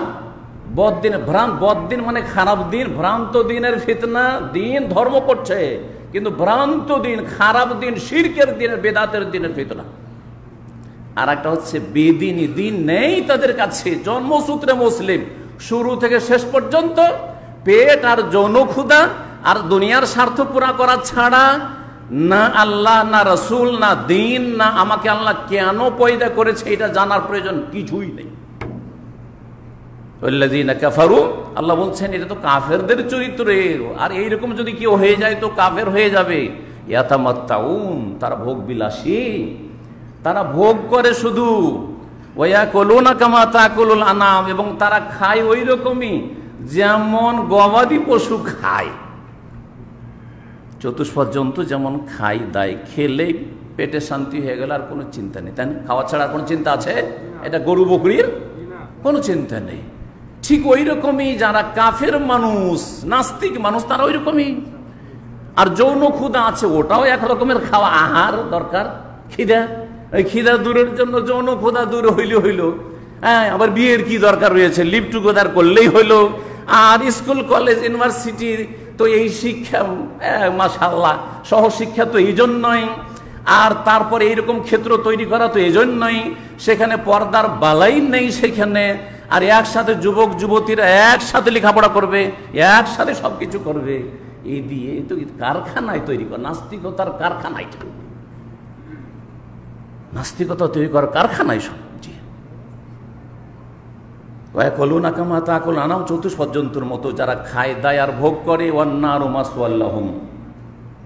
বদ্দিন ভ্রান্ত বদ্দিন মানে খারাপ দিন ভ্রান্ত দিনের ফিতনা দিন ধর্ম করছে কিন্তু ভ্রান্ত দিন খারাপ দিন শিরকের দিনের বেদাতের দিনের ফিতনা আর একটা হচ্ছে বেদিনী দিন নেই তাদের কাছে জন্মসূত্রে মুসলিম শুরু থেকে শেষ পর্যন্ত পেট আর যৌন ক্ষুদা আর দুনিয়ার স্বার্থ পুরা করা ছাড়া না আল্লাহ না রসুল না দিন না আমাকে আল্লাহ কেন পয়দা করেছে এটা জানার প্রয়োজন কিছুই নেই কাফারু আল্লাহ বলছেন এটা তো কাফেরদের চরিত্রের আর এইরকম যদি কেউ হয়ে যায় তো কাফের হয়ে যাবে ইয়াতামাত্তাউন তারা ভোগ বিলাসী তারা ভোগ করে শুধু ওয়া কলোনা কামা তাকুল আনাম এবং তারা খায় ওই রকমই যেমন গবাদি পশু খায় চতুষ্পদ জন্তু যেমন খাই দায় খেলে পেটে শান্তি হয়ে গেল আর কোনো চিন্তা নেই তাই খাওয়া ছাড়া কোনো চিন্তা আছে এটা গরু বকরির কোনো চিন্তা নেই ঠিক ওই রকমই যারা কাফের মানুষ নাস্তিক মানুষ তারা ওই রকমই আর যৌন ক্ষুদা আছে ওটাও এক রকমের খাওয়া আহার দরকার খিদা খিদা দূরের জন্য যৌন ক্ষুদা দূর হইল হইল হ্যাঁ আবার বিয়ের কি দরকার রয়েছে লিভ টুগেদার করলেই হইলো আর স্কুল কলেজ ইউনিভার্সিটির তো এই শিক্ষা হ্যাঁ, মাসাল্লাহ সহশিক্ষা তো এই জন্যই আর তারপরে এইরকম ক্ষেত্র তৈরি করা তো এই জন্যই সেখানে পর্দার বালাই নেই সেখানে আর একসাথে যুবক যুবতীরা একসাথে লেখাপড়া করবে একসাথে সবকিছু করবে এই দিয়ে তো কারখানায় তৈরি কর নাস্তিকতার কারখানায় নাস্তিকতা তৈরি করার কারখানায় সব নাকামা তা মতো যারা খায় দায় আর ভোগ করে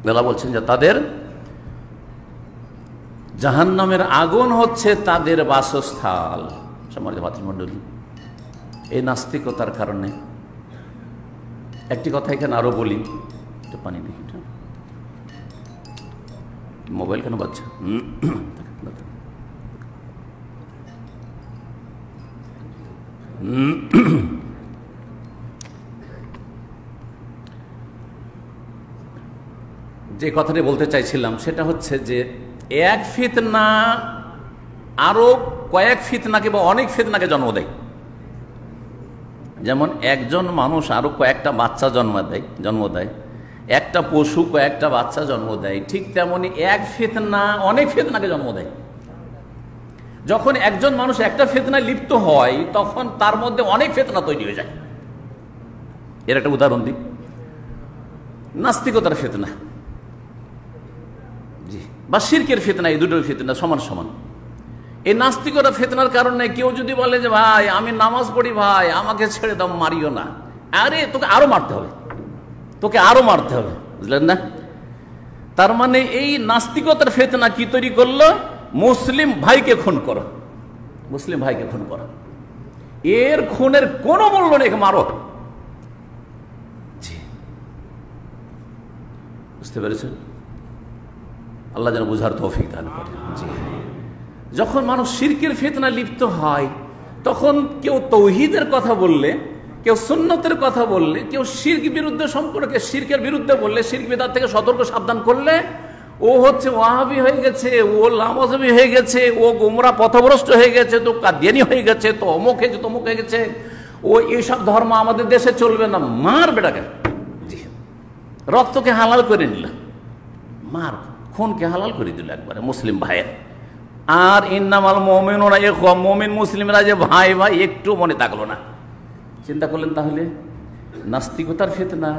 বেলা বলছেন যে তাদের জাহান্নামের আগুন হচ্ছে তাদের বাসস্থাল সমাজ ভাতৃমন্ডলী এই নাস্তিকতার কারণে একটি কথা এখানে আরও বলি একটু পানি দিই মোবাইল কেন বাচ্চা যে কথাটি বলতে চাইছিলাম সেটা হচ্ছে যে এক ফিতনা আরো কয়েক ফিতনাকে বা অনেক ফিতনাকে জন্ম দেয় যেমন একজন মানুষ আরও কয়েকটা বাচ্চা জন্ম দেয় জন্ম দেয় একটা পশু কয়েকটা বাচ্চা জন্ম দেয় ঠিক তেমনি এক ফেতনা অনেক ফেতনাকে জন্ম দেয় যখন একজন মানুষ একটা ফেতনায় লিপ্ত হয় তখন তার মধ্যে অনেক ফেতনা তৈরি হয়ে যায় এর একটা উদাহরণ দিই নাস্তিকতার ফেতনা জি বা সিরকের ফেতনা এই দুটোর ফেতনা সমান সমান এই নাস্তিকতা ফেতনার কারণে কেউ যদি বলে যে ভাই আমি নামাজ পড়ি ভাই আমাকে ছেড়ে দাও মারিও না আরে তোকে আরো মারতে হবে তোকে আরো মারতে হবে বুঝলেন না তার মানে এই নাস্তিকতার ফেতনা কি তৈরি করলো মুসলিম ভাইকে খুন করো মুসলিম ভাইকে খুন করো এর খুনের কোনো মূল্য নেই মারো বুঝতে পেরেছেন আল্লাহ যেন বুঝার তৌফিক দান করে জি যখন মানুষ সিরকের ফেতনা লিপ্ত হয় তখন কেউ তৌহিদের কথা বললে কেউ সুন্নতের কথা বললে কেউ সির্ক বিরুদ্ধে সম্পর্কে শির্কের বিরুদ্ধে বললে সির্ক বেদার থেকে সতর্ক সাবধান করলে ও হচ্ছে ওয়াহাবি হয়ে গেছে ও লামাজবি হয়ে গেছে ও গোমরা পথভ্রষ্ট হয়ে গেছে তো কাদিয়ানি হয়ে গেছে তো অমুক হয়েছে তমুক হয়ে গেছে ও এইসব ধর্ম আমাদের দেশে চলবে না মার বেটাকে কেন রক্তকে হালাল করে নিলাম মার খুনকে হালাল করে দিল একবারে মুসলিম ভাইয়ের আর ইন্নামাল মমিন ওরা এ মমিন মুসলিমরা যে ভাই ভাই একটু মনে থাকলো না চিন্তা করলেন তাহলে নাস্তিকতার ফেতনা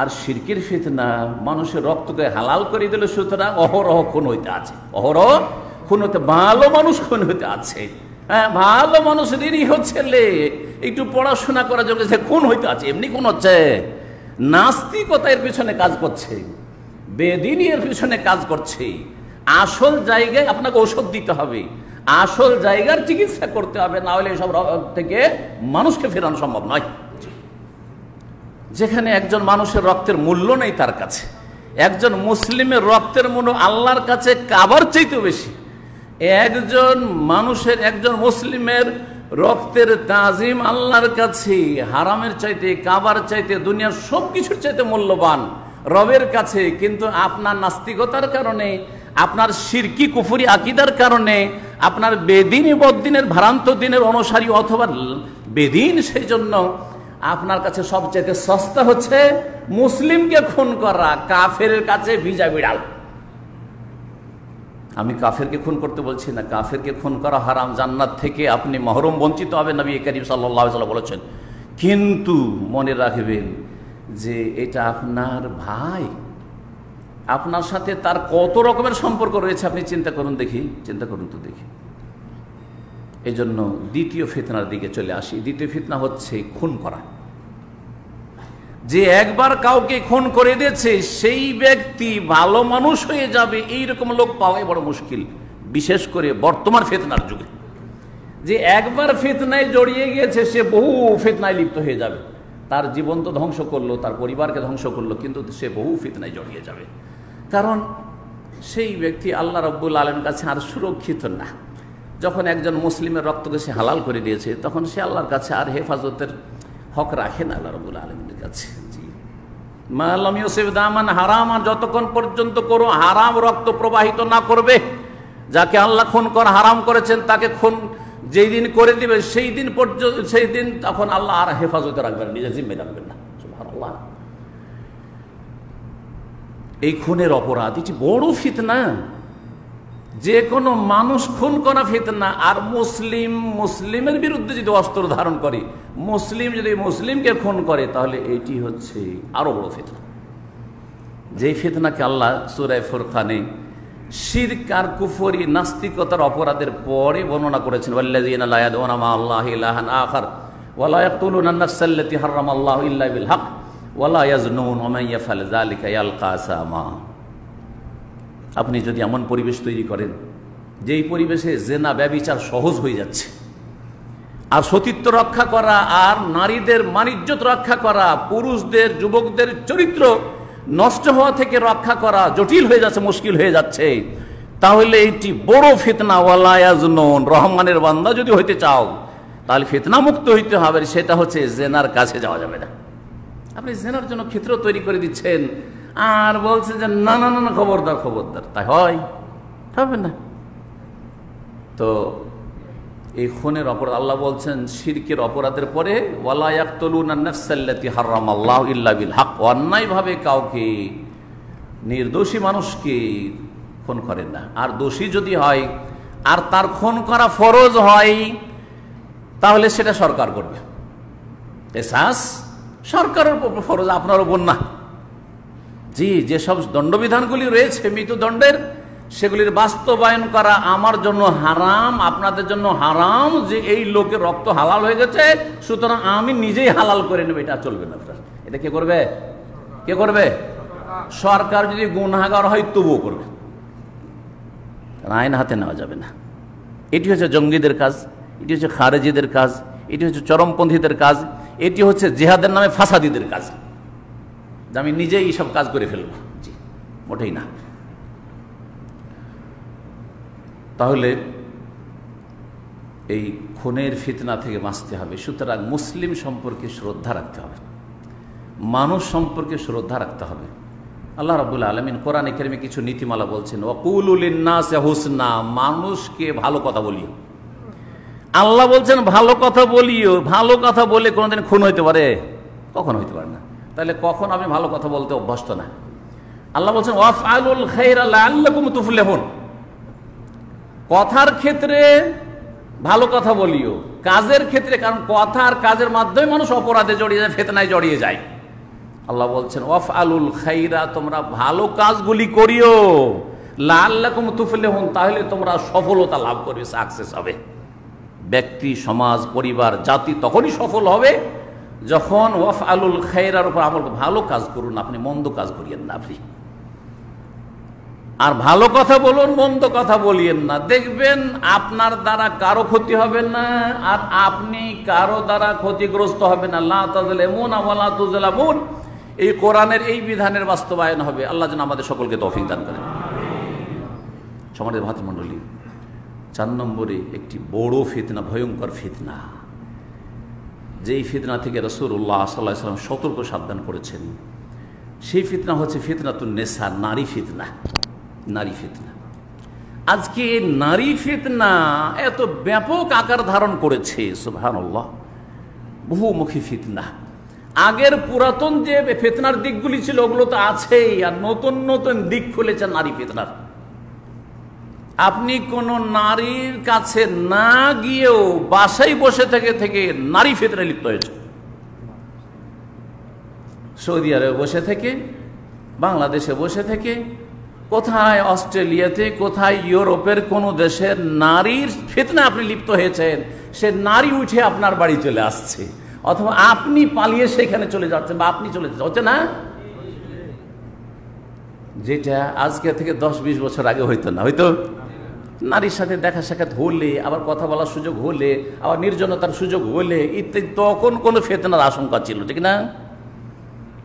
আর সিরকির ফেতনা মানুষের রক্তকে হালাল করে দিল সুতরাং অহরহ খুন হইতে আছে অহরহ খুন হতে ভালো মানুষ খুন হইতে আছে হ্যাঁ ভালো মানুষ হচ্ছে লে একটু পড়াশোনা করার জন্য সে খুন হইতে আছে এমনি খুন হচ্ছে নাস্তিকতা এর পিছনে কাজ করছে বেদিনী এর পিছনে কাজ করছে আসল জায়গায় আপনাকে ঔষধ দিতে হবে আসল জায়গার চিকিৎসা করতে হবে না হলে এইসব থেকে মানুষকে ফেরানো সম্ভব নয় যেখানে একজন মানুষের রক্তের মূল্য নেই তার কাছে একজন মুসলিমের রক্তের মূল্য আল্লাহর কাছে কাবার চাইতে বেশি একজন মানুষের একজন মুসলিমের রক্তের তাজিম আল্লাহর কাছে হারামের চাইতে কাবার চাইতে দুনিয়ার সব কিছুর চাইতে মূল্যবান রবের কাছে কিন্তু আপনার নাস্তিকতার কারণে আপনার সিরকি কুফুরি আকিদার কারণে আপনার বেদিন বদিনের ভ্রান্ত দিনের অনুসারী অথবা বেদিন সেই জন্য আপনার কাছে সবচেয়ে সস্তা হচ্ছে মুসলিমকে খুন করা কাফের কাছে ভিজা বিড়াল আমি কাফেরকে খুন করতে বলছি না কাফেরকে খুন করা হারাম জান্নাত থেকে আপনি মহরম বঞ্চিত হবেন নবী করিম সাল্লাহ বলেছেন কিন্তু মনে রাখবেন যে এটা আপনার ভাই আপনার সাথে তার কত রকমের সম্পর্ক রয়েছে আপনি চিন্তা করুন দেখি চিন্তা করুন তো দেখি এই জন্য দ্বিতীয় ফিতনার দিকে চলে আসি দ্বিতীয় ফিতনা হচ্ছে খুন করা যে একবার কাউকে খুন করে দিয়েছে সেই ব্যক্তি ভালো মানুষ হয়ে যাবে এই রকম লোক পাওয়াই বড় মুশকিল বিশেষ করে বর্তমান ফেতনার যুগে যে একবার ফেতনায় জড়িয়ে গিয়েছে সে বহু ফেতনায় লিপ্ত হয়ে যাবে তার জীবন তো ধ্বংস করলো তার পরিবারকে ধ্বংস করলো কিন্তু সে বহু ফিতনায় জড়িয়ে যাবে কারণ সেই ব্যক্তি আল্লাহ রব্বুল আলম কাছে আর সুরক্ষিত না যখন একজন মুসলিমের রক্তকে সে হালাল করে দিয়েছে তখন সে আল্লাহর কাছে আর হেফাজতের হক রাখে না আল্লাহ রব্বুল আলমীর কাছে জি মা আল্লাহ ইউসেফ দামান হারাম আর যতক্ষণ পর্যন্ত করো হারাম রক্ত প্রবাহিত না করবে যাকে আল্লাহ খুন কর হারাম করেছেন তাকে খুন যেই দিন করে দিবে সেই দিন পর্যন্ত সেই দিন তখন আল্লাহ আর হেফাজতে রাখবেন নিজে জিম্মে রাখবেন না আল্লাহ এই খুনের অপরাধ এটি বড় ফিতনা যে কোনো মানুষ খুন করা ফিতনা আর মুসলিম মুসলিমের বিরুদ্ধে যদি অস্ত্র ধারণ করে মুসলিম যদি মুসলিমকে খুন করে তাহলে এটি হচ্ছে আরো বড় ফিতনা যেই ফিতনাকে আল্লাহ সুরায় ফুরখানে শির কার কুফরি নাস্তিকতার অপরাধের পরে বর্ণনা করেছেন আল্লাহ আখার ওয়ালায়াকুল হারাম আল্লাহ ইল্লা বিল হক ওয়ালা ইয়াজনুন ফালে আপনি যদি এমন পরিবেশ তৈরি করেন যেই পরিবেশে জেনা ব্যবচার সহজ হয়ে যাচ্ছে আর সতীত্ব রক্ষা করা আর নারীদের মানিজ্যত রক্ষা করা পুরুষদের যুবকদের চরিত্র নষ্ট হওয়া থেকে রক্ষা করা জটিল হয়ে যাচ্ছে মুশকিল হয়ে যাচ্ছে তাহলে এটি বড় ফিতনা ওয়ালায়াজনন রহমানের বান্দা যদি হইতে চাও তাহলে ফিতনা মুক্ত হইতে হবে সেটা হচ্ছে জেনার কাছে যাওয়া যাবে না আপনি জেনার জন্য ক্ষেত্র তৈরি করে দিচ্ছেন আর বলছে যে না না না খবরদার খবরদার তাই হয় হবে না তো এই খুনের অপরাধ আল্লাহ বলছেন শিরকের অপরাধের পরে হক অন্যায়ভাবে কাউকে নির্দোষী মানুষকে খুন করেন না আর দোষী যদি হয় আর তার খুন করা ফরজ হয় তাহলে সেটা সরকার করবে এসাস সরকারের উপর ফরজ আপনার উপর না জি যেসব দণ্ডবিধানগুলি রয়েছে মৃত্যুদণ্ডের সেগুলির বাস্তবায়ন করা আমার জন্য হারাম আপনাদের জন্য হারাম যে এই লোকে রক্ত হালাল হয়ে গেছে সুতরাং আমি নিজেই হালাল করে নেব এটা চলবে না এটা কে করবে কে করবে সরকার যদি গুণাগার হয় তবুও করবে আইন হাতে নেওয়া যাবে না এটি হচ্ছে জঙ্গিদের কাজ এটি হচ্ছে খারেজিদের কাজ এটি হচ্ছে চরমপন্থীদের কাজ এটি হচ্ছে জেহাদের নামে ফাসাদিদের কাজ আমি নিজেই এইসব কাজ করে ফেলব জি মোটেই না তাহলে এই খুনের ফিতনা থেকে বাঁচতে হবে সুতরাং মুসলিম সম্পর্কে শ্রদ্ধা রাখতে হবে মানুষ সম্পর্কে শ্রদ্ধা রাখতে হবে আল্লাহ রাবুল আলমিন কোরআন একেরমে কিছু নীতিমালা বলছেন ওকুল হুসনা মানুষকে ভালো কথা বলিও আল্লাহ বলছেন ভালো কথা বলিও ভালো কথা বলে কোনোদিন খুন হইতে পারে কখন হইতে পারে না তাহলে কখন আপনি ভালো কথা বলতে অভ্যস্ত না আল্লাহ বলছেন ওয়াফ আলুল খাই আল্লাহ তুফলে হন কথার ক্ষেত্রে ভালো কথা বলিও কাজের ক্ষেত্রে কারণ কথা আর কাজের মাধ্যমে মানুষ অপরাধে জড়িয়ে যায় ফেতনায় জড়িয়ে যায় আল্লাহ বলছেন ওয়াফ আলুল খাইরা তোমরা ভালো কাজগুলি করিও লাল্লাকুম তুফলে হন তাহলে তোমরা সফলতা লাভ করবে সাকসেস হবে ব্যক্তি সমাজ পরিবার জাতি তখনই সফল হবে যখন ওয়াফ আলুল খাইরার উপর আমল ভালো কাজ করুন আপনি মন্দ কাজ করিয়েন না আপনি আর ভালো কথা বলুন মন্দ কথা বলিয়েন না দেখবেন আপনার দ্বারা কারো ক্ষতি হবে না আর আপনি কারো দ্বারা ক্ষতিগ্রস্ত হবে না লাতুন এই কোরআনের এই বিধানের বাস্তবায়ন হবে আল্লাহ যেন আমাদের সকলকে তফিক দান করেন সমাজের ভাতৃমন্ডলী চার নম্বরে একটি বড় ফিতনা ভয়ঙ্কর ফিতনা যেই ফিতনা থেকে রসুল্লাহ সাল্লাহ সতর্ক সাবধান করেছেন সেই ফিতনা হচ্ছে তো নেশা নারী ফিতনা নারী ফিতনা আজকে নারী ফিতনা এত ব্যাপক আকার ধারণ করেছে সুবাহান্লাহ বহুমুখী ফিতনা আগের পুরাতন যে ফেতনার দিকগুলি ছিল ওগুলো তো আছেই আর নতুন নতুন দিক খুলেছে নারী ফেতনার আপনি কোনো নারীর কাছে না গিয়েও বাসায় বসে থেকে থেকে নারী ফেতনে লিপ্ত হয়েছে সৌদি আরবে বসে থেকে বাংলাদেশে বসে থেকে কোথায় অস্ট্রেলিয়াতে কোথায় ইউরোপের কোনো দেশের নারীর ফেতনা আপনি লিপ্ত হয়েছেন সে নারী উঠে আপনার বাড়ি চলে আসছে অথবা আপনি পালিয়ে সেখানে চলে যাচ্ছেন বা আপনি চলে যাচ্ছেন হচ্ছে না যেটা আজকে থেকে দশ বিশ বছর আগে হইতো না হয়তো নারীর সাথে দেখা সাক্ষাৎ হলে আবার কথা বলার সুযোগ হলে আবার নির্জনতার সুযোগ হলে ইত্যাদি তখন কোনো ফেতনার আশঙ্কা ছিল ঠিক না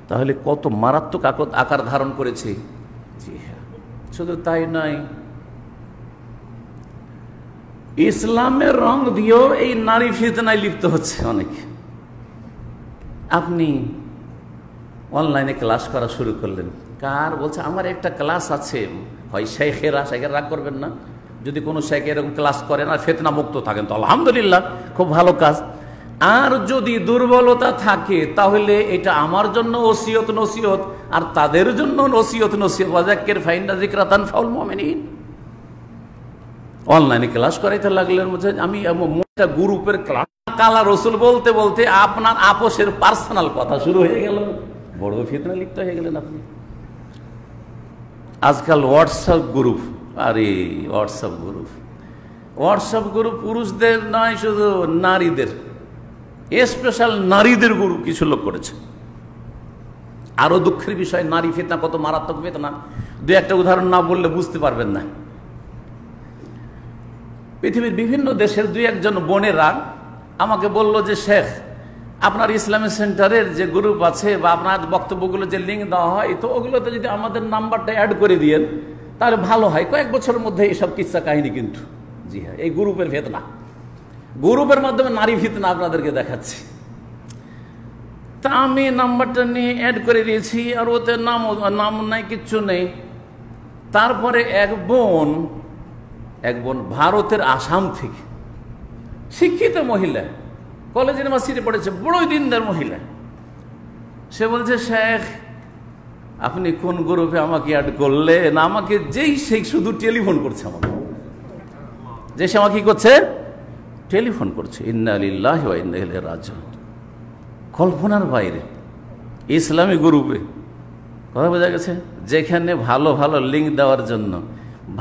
তাহলে কত মারাত্মক আকার ধারণ করেছে হ্যাঁ, শুধু তাই নয় ইসলামের রং দিয়েও এই নারী ফেতনায় লিপ্ত হচ্ছে অনেকে আপনি অনলাইনে ক্লাস করা শুরু করলেন কার বলছে আমার একটা ক্লাস আছে হয় শেখেরা শেখের রাগ করবেন না যদি কোনো শেখ এরকম ক্লাস করেন আর ফেতনা মুক্ত থাকেন তো আলহামদুলিল্লাহ খুব ভালো কাজ আর যদি দুর্বলতা থাকে তাহলে এটা আমার জন্য ওসিয়ত নসিয়ত আর তাদের জন্য নসিয়ত নসিয়ত ওয়াজাক্কের ফাইন্না জিক্রাতান ফাউল মমিনিন অনলাইনে ক্লাস করাইতে লাগলেন আমি গ্রুপের ক্লাস কালা রসুল বলতে বলতে আপনার আপোষের পার্সোনাল কথা শুরু হয়ে গেল বড় ফিতনা লিপ্ত হয়ে গেলেন আপনি আজকাল হোয়াটসঅ্যাপ গ্রুপ আরে হোয়াটসঅ্যাপ গ্রুপ হোয়াটসঅ্যাপ গ্রুপ পুরুষদের নয় শুধু নারীদের স্পেশাল নারীদের গ্রুপ কিছু লোক করেছে আরও দুঃখের বিষয় নারী ফেতনা কত মারাত্মক ফেতনা দু একটা উদাহরণ না বললে বুঝতে পারবেন না পৃথিবীর বিভিন্ন দেশের দুই একজন বোনেরা আমাকে বলল যে শেখ আপনার ইসলামী সেন্টারের যে গ্রুপ আছে বা আপনার বক্তব্যগুলো যে লিঙ্ক দেওয়া হয় তো ওগুলোতে যদি আমাদের নাম্বারটা অ্যাড করে দিয়েন তাহলে ভালো হয় কয়েক বছরের মধ্যে এইসব কিচ্ছা কাহিনী কিন্তু জি হ্যাঁ এই গ্রুপের ভেতনা গ্রুপের মাধ্যমে নারী ফিতনা আপনাদেরকে দেখাচ্ছি তা আমি নাম্বারটা নিয়ে অ্যাড করে দিয়েছি আর ওতে নাম নাম নাই কিচ্ছু নেই তারপরে এক বোন এক বোন ভারতের আসাম থেকে শিক্ষিত মহিলা কলেজ ইউনিভার্সিটি পড়েছে বড়ই দিনদার মহিলা সে বলছে শেখ আপনি কোন গ্রুপে আমাকে অ্যাড করলে না আমাকে যেই সেই শুধু টেলিফোন করছে আমাকে যে সে আমাকে কি করছে টেলিফোন করছে ইন্না আলিল্লাহ রাজ কল্পনার বাইরে ইসলামী গ্রুপে কথা বোঝা গেছে যেখানে ভালো ভালো লিঙ্ক দেওয়ার জন্য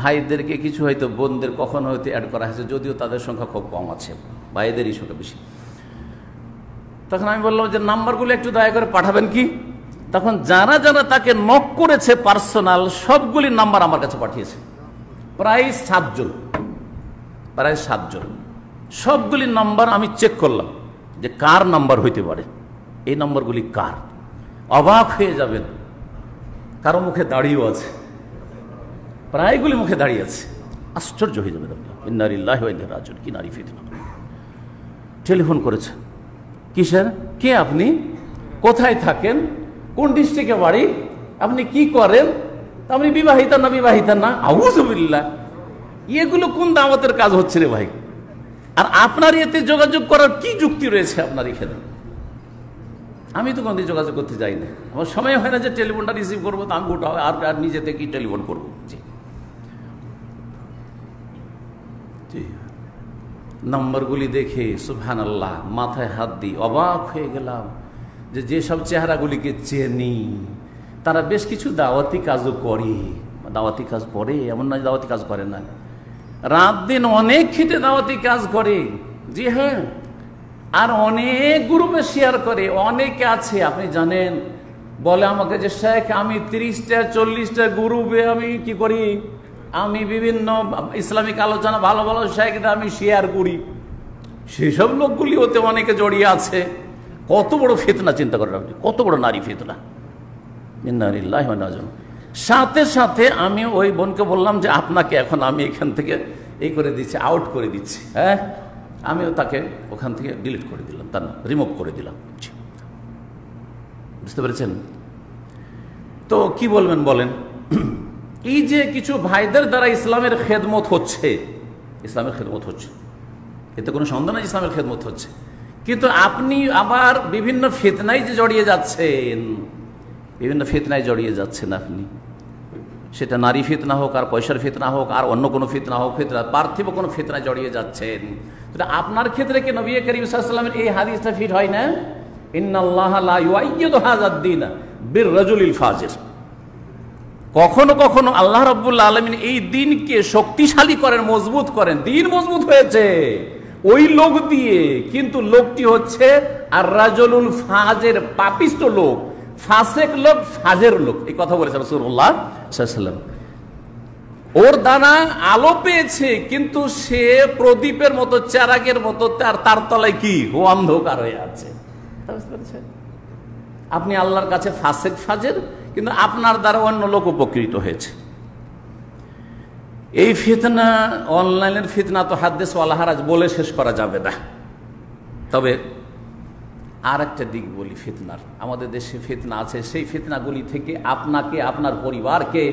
ভাইদেরকে কিছু হয়তো বোনদের কখনো হয়তো অ্যাড করা হয়েছে যদিও তাদের সংখ্যা খুব কম আছে ভাইদেরই সংখ্যা বেশি তখন আমি বললাম যে নাম্বারগুলো একটু দয়া করে পাঠাবেন কি তখন যারা যারা তাকে নক করেছে পার্সোনাল সবগুলি নাম্বার আমার কাছে পাঠিয়েছে প্রায় সাতজন প্রায় সাতজন সবগুলি নাম্বার আমি চেক করলাম যে কার নাম্বার হইতে পারে এই নাম্বারগুলি কার অবাক হয়ে যাবেন কারো মুখে দাঁড়িয়েও আছে প্রায়গুলি মুখে দাঁড়িয়ে আছে আশ্চর্য হয়ে যাবে রাজন কি নারী ফিতনা টেলিফোন করেছে কিসের কে আপনি কোথায় থাকেন কোন ডিস্ট্রিক্টে বাড়ি আপনি কি করেন আপনি বিবাহিতা না বিবাহিতা না আউজবিল্লা এগুলো কোন দাওয়াতের কাজ হচ্ছে রে ভাই আর আপনার এতে যোগাযোগ করার কি যুক্তি রয়েছে আপনার এখানে আমি তো কোনদিন যোগাযোগ করতে যাই না আমার সময় হয় না যে টেলিফোনটা রিসিভ করবো তো আমি হবে আর আর নিজে থেকে টেলিফোন করবো জি নম্বরগুলি দেখে সুবহান আল্লাহ মাথায় হাত দিই অবাক হয়ে গেলাম যে যেসব চেহারাগুলিকে চেনি তারা বেশ কিছু দাওয়াতি কাজও করে দাওয়াতি কাজ করে এমন নয় দাওয়াতি কাজ করে না রাত দিন অনেক খেটে দাওয়াতি কাজ করে জি হ্যাঁ আর অনেক গ্রুপে শেয়ার করে অনেকে আছে আপনি জানেন বলে আমাকে যে শেখ আমি তিরিশটা চল্লিশটা গ্রুপে আমি কি করি আমি বিভিন্ন ইসলামিক আলোচনা ভালো ভালো শেখ আমি শেয়ার করি সেসব লোকগুলি ওতে অনেকে জড়িয়ে আছে কত বড় ফেতনা চিন্তা করেন আপনি কত বড় নারী ফেতনা ইন্নারিল্লাহ সাথে সাথে আমি ওই বোনকে বললাম যে আপনাকে এখন আমি এখান থেকে এই করে দিচ্ছি আউট করে দিচ্ছি হ্যাঁ আমিও তাকে ওখান থেকে ডিলিট করে দিলাম তার না রিমুভ করে দিলাম বুঝতে পেরেছেন তো কি বলবেন বলেন এই যে কিছু ভাইদের দ্বারা ইসলামের খেদমত হচ্ছে ইসলামের খেদমত হচ্ছে এতে কোনো সন্দেহ নাই ইসলামের খেদমত হচ্ছে কিন্তু আপনি আবার বিভিন্ন ফেতনায় যে জড়িয়ে যাচ্ছেন বিভিন্ন ফেতনায় জড়িয়ে যাচ্ছেন আপনি সেটা নারী ফিতনা হোক আর পয়সার ফিতনা হোক আর অন্য কোনো ফিতনা হোক ফিতনা পার্থিব কোনো ফিতনা জড়িয়ে যাচ্ছেন আপনার ক্ষেত্রে কি নবী করিম সাল্লামের এই হাদিসটা ফিট হয় না কখনো কখনো আল্লাহ রবুল্লা আলমিন এই দিনকে শক্তিশালী করেন মজবুত করেন দিন মজবুত হয়েছে ওই লোক দিয়ে কিন্তু লোকটি হচ্ছে আর রাজলুল ফাজের পাপিষ্ট লোক ফাসেক লোক ফাজের লোক এই কথা বলেছে রসুল্লাহ ওর দানা আলো পেয়েছে কিন্তু সে প্রদীপের মতো চারাগের মতো তার তার তলায় কি ও অন্ধকার হয়ে আছে আপনি আল্লাহর কাছে ফাসেক ফাজের কিন্তু আপনার দ্বারা অন্য লোক উপকৃত হয়েছে এই ফিতনা অনলাইনের ফিতনা তো হাদ্দেস আল্লাহারাজ বলে শেষ করা যাবে না তবে আর একটা দিক বলি ফিতনার আমাদের দেশে ফিতনা আছে সেই ফিতনাগুলি থেকে আপনাকে আপনার পরিবারকে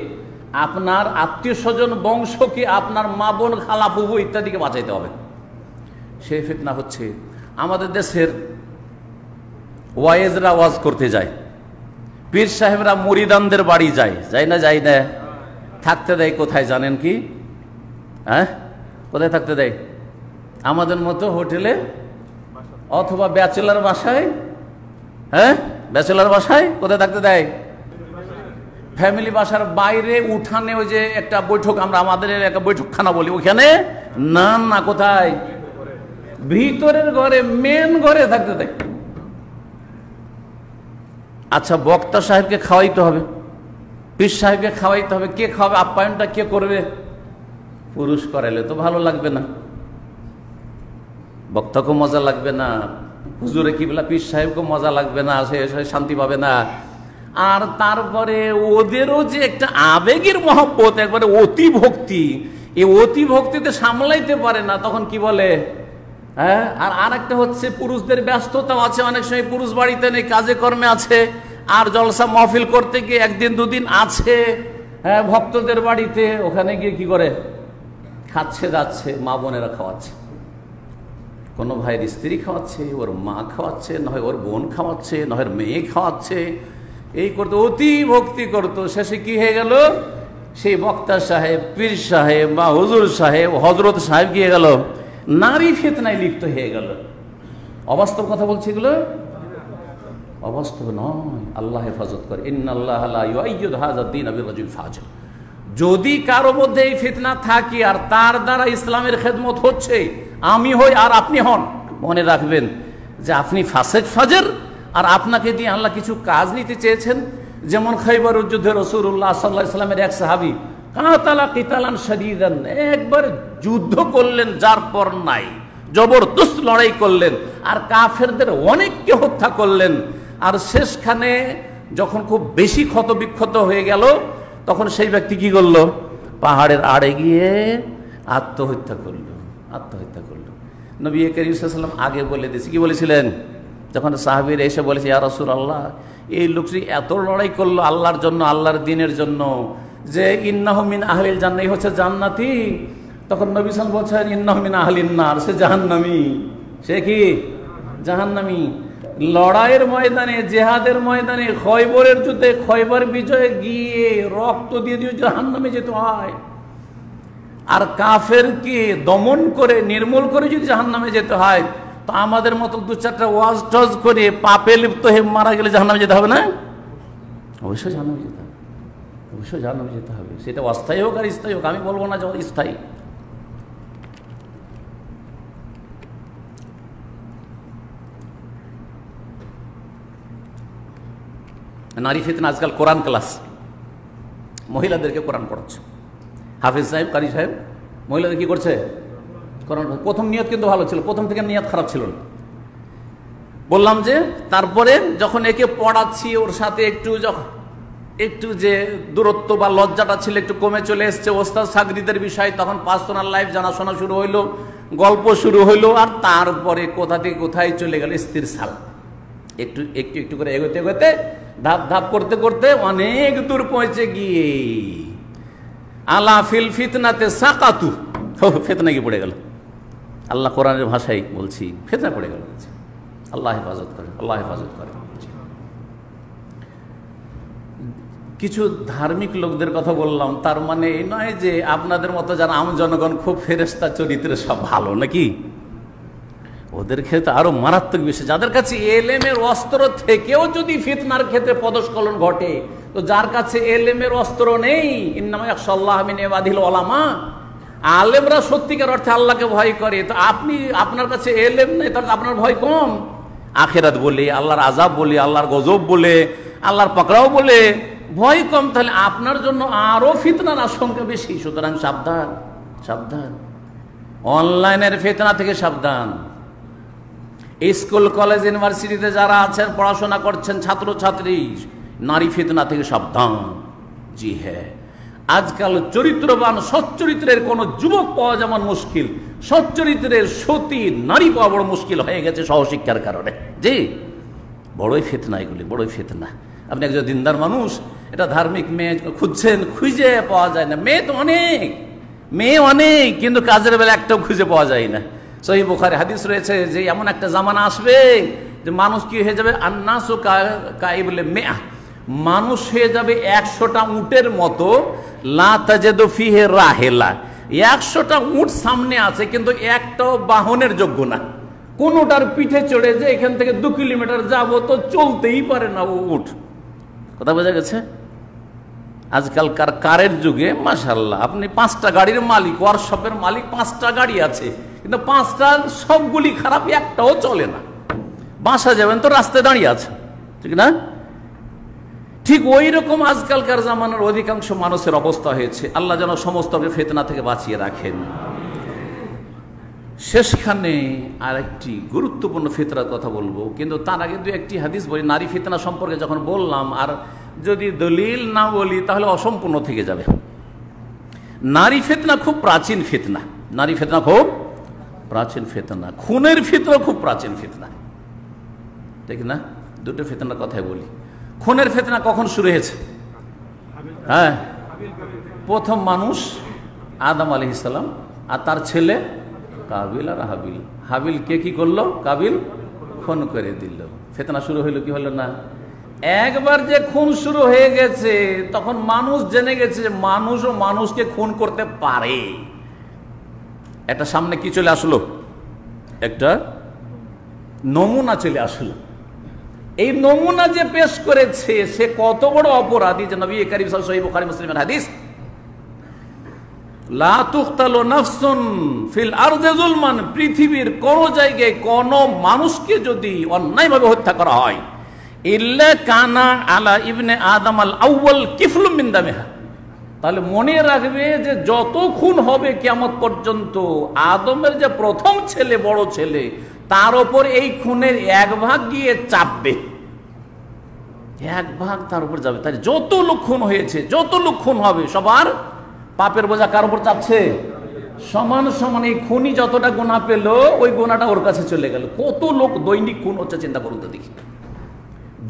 আপনার আত্মীয় স্বজন বংশকে আপনার মা বোন খালা পুবু ইত্যাদিকে বাঁচাইতে হবে সেই ফিতনা হচ্ছে আমাদের দেশের ওয়াইজরা ওয়াজ করতে যায় পীর সাহেবরা মরিদানদের বাড়ি যায় যায় না যায় না থাকতে দেয় কোথায় জানেন কি হ্যাঁ কোথায় থাকতে দেয় আমাদের মতো হোটেলে অথবা ব্যাচেলার বাসায় হ্যাঁ ব্যাচেলার বাসায় কোথায় থাকতে দেয় ফ্যামিলি বাসার বাইরে উঠানে ওই যে একটা বৈঠক আমরা আমাদের একটা বৈঠকখানা বলি ওখানে না না কোথায় ভিতরের ঘরে মেন ঘরে থাকতে দেয় আচ্ছা বক্তা সাহেবকে খাওয়াইতে হবে পীর সাহেবকে খাওয়াইতে হবে কে খাওয়াবে আপ্যায়নটা কে করবে পুরুষ করাইলে তো ভালো লাগবে না বক্তাকেও মজা লাগবে না হুজুরে কিবলা পীর সাহেবকেও মজা লাগবে না সে শান্তি পাবে না আর তারপরে ওদেরও যে একটা আবেগের মহব্বত একবারে অতি ভক্তি এই অতি ভক্তিতে সামলাইতে পারে না তখন কি বলে হ্যাঁ আর আর একটা হচ্ছে পুরুষদের ব্যস্ততা আছে অনেক সময় পুরুষ বাড়িতে নেই কাজে কর্মে আছে আর জলসা মহফিল করতে গিয়ে একদিন দুদিন আছে হ্যাঁ ভক্তদের বাড়িতে ওখানে গিয়ে কি করে খাচ্ছে যাচ্ছে মা বোনেরা খাওয়াচ্ছে কোনো ভাইয়ের স্ত্রী খাওয়াচ্ছে ওর মা খাওয়াচ্ছে নয় ওর বোন খাওয়াচ্ছে নয় মেয়ে খাওয়াচ্ছে এই করতে অতি ভক্তি করত শেষে কি হয়ে গেল সেই বক্তা সাহেব পীর সাহেব বা হজুর সাহেব হজরত সাহেব গিয়ে গেল নারী ফেতনায় লিপ্ত হয়ে গেল অবাস্তব কথা বলছে এগুলো অবাস্তব নয় আল্লাহ হেফাজত করে যদি কারো মধ্যে এই ফিতনা থাকি আর তার দ্বারা ইসলামের খেদমত হচ্ছে আমি হই আর আপনি হন মনে রাখবেন যে আপনি ফাসেক ফাজের আর আপনাকে দিয়ে আল্লাহ কিছু কাজ নিতে চেয়েছেন যেমন খৈবর যুদ্ধে রসুল্লাহ সাল্লাহ ইসলামের এক সাহাবি কাতালা কিতালান সারিদান একবার যুদ্ধ করলেন যার পর নাই জবরদস্ত লড়াই করলেন আর কাফেরদের অনেককে হত্যা করলেন আর শেষখানে যখন খুব বেশি ক্ষত বিক্ষত হয়ে গেল তখন সেই ব্যক্তি কি করল পাহাড়ের আড়ে গিয়ে আত্মহত্যা করল আত্মহত্যা করল নবী করিমসাল্লাম আগে বলে দিয়েছে কি বলেছিলেন যখন সাহাবির এসে বলেছে ইয়া রসুল আল্লাহ এই লোকটি এত লড়াই করলো আল্লাহর জন্য আল্লাহর দিনের জন্য যে ইন্নাহমিন আহলিল জান্নাই হচ্ছে জান্নাতি তখন নবী সাল বলছেন ইন্নাহমিন আহলিন আর সে জাহান্নামি সে কি জাহান্নামি লড়াইয়ের ময়দানে জেহাদের ময়দানে খয়বরের যুদ্ধে খয়বার বিজয়ে গিয়ে রক্ত দিয়ে দিয়ে জাহান নামে যেতে হয় আর কাফেরকে দমন করে নির্মূল করে যদি জাহান নামে যেতে হয় তা আমাদের মতো দু চারটা ওয়াজ টজ করে পাপে লিপ্ত হয়ে মারা গেলে জাহান নামে যেতে হবে না অবশ্যই জাহান নামে যেতে হবে অবশ্যই জাহান নামে যেতে হবে সেটা অস্থায়ী হোক আর স্থায়ী হোক আমি বলবো না যে স্থায়ী নারী ফিতনা আজকাল কোরআন ক্লাস মহিলাদেরকে কোরআন পড়াচ্ছে হাফিজ সাহেব কারি সাহেব মহিলাদের কি করছে কোরআন প্রথম নিয়ত কিন্তু ভালো ছিল প্রথম থেকে নিয়ত খারাপ ছিল না বললাম যে তারপরে যখন একে পড়াচ্ছি ওর সাথে একটু যখন একটু যে দূরত্ব বা লজ্জাটা ছিল একটু কমে চলে এসছে ওস্তাদ সাগরিদের বিষয় তখন পার্সোনাল লাইফ জানাশোনা শুরু হইলো গল্প শুরু হইলো আর তারপরে কোথা থেকে কোথায় চলে গেল স্থির সাল একটু একটু একটু করে এগোতে এগোতে ধাপ ধাপ করতে করতে অনেক দূর পৌঁছে গিয়ে আলা ফিল ফিতনাতে সাকাতু ফেতনা গিয়ে পড়ে গেল আল্লাহ কোরআনের ভাষায় বলছি ফেতনা পড়ে গেল আল্লাহ হেফাজত করে আল্লাহ হেফাজত করে কিছু ধার্মিক লোকদের কথা বললাম তার মানে এই নয় যে আপনাদের মতো যারা আম জনগণ খুব ফেরেস্তা চরিত্রে সব ভালো নাকি ওদের ক্ষেত্রে আরো মারাত্মক বিষয় যাদের কাছে এলেমের অস্ত্র থেকেও যদি ফিতনার ক্ষেত্রে পদস্কলন ঘটে তো যার কাছে এলেমের অস্ত্র নেই ওলামা আলেমরা সত্যিকার অর্থে আল্লাহকে ভয় করে তো আপনি আপনার কাছে এলএম নেই তাহলে আপনার ভয় কম আখেরাত বলে আল্লাহর আজাব বলে আল্লাহর গজব বলে আল্লাহর পকড়াও বলে ভয় কম তাহলে আপনার জন্য আরও ফিতনার আশঙ্কা বেশি সুতরাং সাবধান সাবধান অনলাইনের ফেতনা থেকে সাবধান স্কুল কলেজ ইউনিভার্সিটিতে যারা আছেন পড়াশোনা করছেন ছাত্রছাত্রী নারী ফিতনা থেকে সাবধান জি হ্যাঁ আজকাল চরিত্রবান সচ্চরিত্রের কোনো যুবক পাওয়া যেমন মুশকিল সচ্চরিত্রের সতী নারী পাওয়া বড় মুশকিল হয়ে গেছে সহশিক্ষার কারণে জি বড়ই ফেতনা এগুলি বড়ই ফেতনা আপনি একজন দিনদার মানুষ এটা ধার্মিক মেয়ে খুঁজছেন খুঁজে পাওয়া যায় না মেয়ে তো অনেক মেয়ে অনেক কিন্তু কাজের বেলা একটাও খুঁজে পাওয়া যায় না সহি বুখারে হাদিস রয়েছে যে এমন একটা জামানা আসবে যে মানুষ কি হয়ে যাবে আন্নাস ও কাইবলে মেয়া মানুষ হয়ে যাবে একশোটা উটের মতো রাহেলা একশোটা উট সামনে আছে কিন্তু একটাও বাহনের যোগ্য না কোনোটার পিঠে চড়ে যে এখান থেকে দু কিলোমিটার যাবো তো চলতেই পারে না ও উঠ কথা বোঝা গেছে আজকালকার কারের যুগে মাসাল্লাহ আপনি পাঁচটা গাড়ির মালিক ওয়ার্কশপের মালিক পাঁচটা গাড়ি আছে কিন্তু পাঁচটা সবগুলি খারাপ একটাও চলে না বাসা যাবেন তো রাস্তায় দাঁড়িয়ে আছে ঠিক না ঠিক ওই রকম আজকালকার জামানার অধিকাংশ মানুষের অবস্থা হয়েছে আল্লাহ যেন সমস্ত ফেতনা থেকে বাঁচিয়ে রাখেন শেষখানে আরেকটি গুরুত্বপূর্ণ ফিতরার কথা বলবো কিন্তু তার আগে দু একটি হাদিস বলি নারী ফিতনা সম্পর্কে যখন বললাম আর যদি দলিল না বলি তাহলে অসম্পূর্ণ থেকে যাবে নারী ফেতনা খুব প্রাচীন ফিতনা নারী ফেতনা খুব প্রাচীন ফেতনা খুনের ফিতনা খুব প্রাচীন ফিতনা ঠিক না দুটো ফেতনার কথাই বলি খুনের ফেতনা কখন শুরু হয়েছে হ্যাঁ প্রথম মানুষ আদম আলি ইসলাম আর তার ছেলে কাবিল আর হাবিল হাবিল কে কি করলো কাবিল খুন করে দিল ফেতনা শুরু হইলো কি হলো না একবার যে খুন শুরু হয়ে গেছে তখন মানুষ জেনে গেছে ও মানুষকে খুন করতে পারে একটা সামনে কি চলে আসলো একটা নমুনা চলে আসলো এই নমুনা যে পেশ করেছে সে কত বড় অপরাধী যে নবী করিম সাহেব হাদিস পৃথিবীর কোন জায়গায় কোন মানুষকে যদি অন্যায় ভাবে হত্যা করা হয় ইল্লা কানা আলা ইবনে আদম আল আউ্ল কিফলুম বিন্দামেহা তাহলে মনে রাখবে যে যত খুন হবে কেমন পর্যন্ত আদমের যে প্রথম ছেলে বড় ছেলে তার ওপর এই খুনের এক ভাগ গিয়ে চাপবে এক ভাগ তার উপর যাবে তাই যত লোক খুন হয়েছে যত লোক খুন হবে সবার পাপের বোঝা কার উপর চাপছে সমান সমান এই খুনি যতটা গোনা পেল ওই গোনাটা ওর কাছে চলে গেল কত লোক দৈনিক খুন হচ্ছে চিন্তা করুন তো দেখি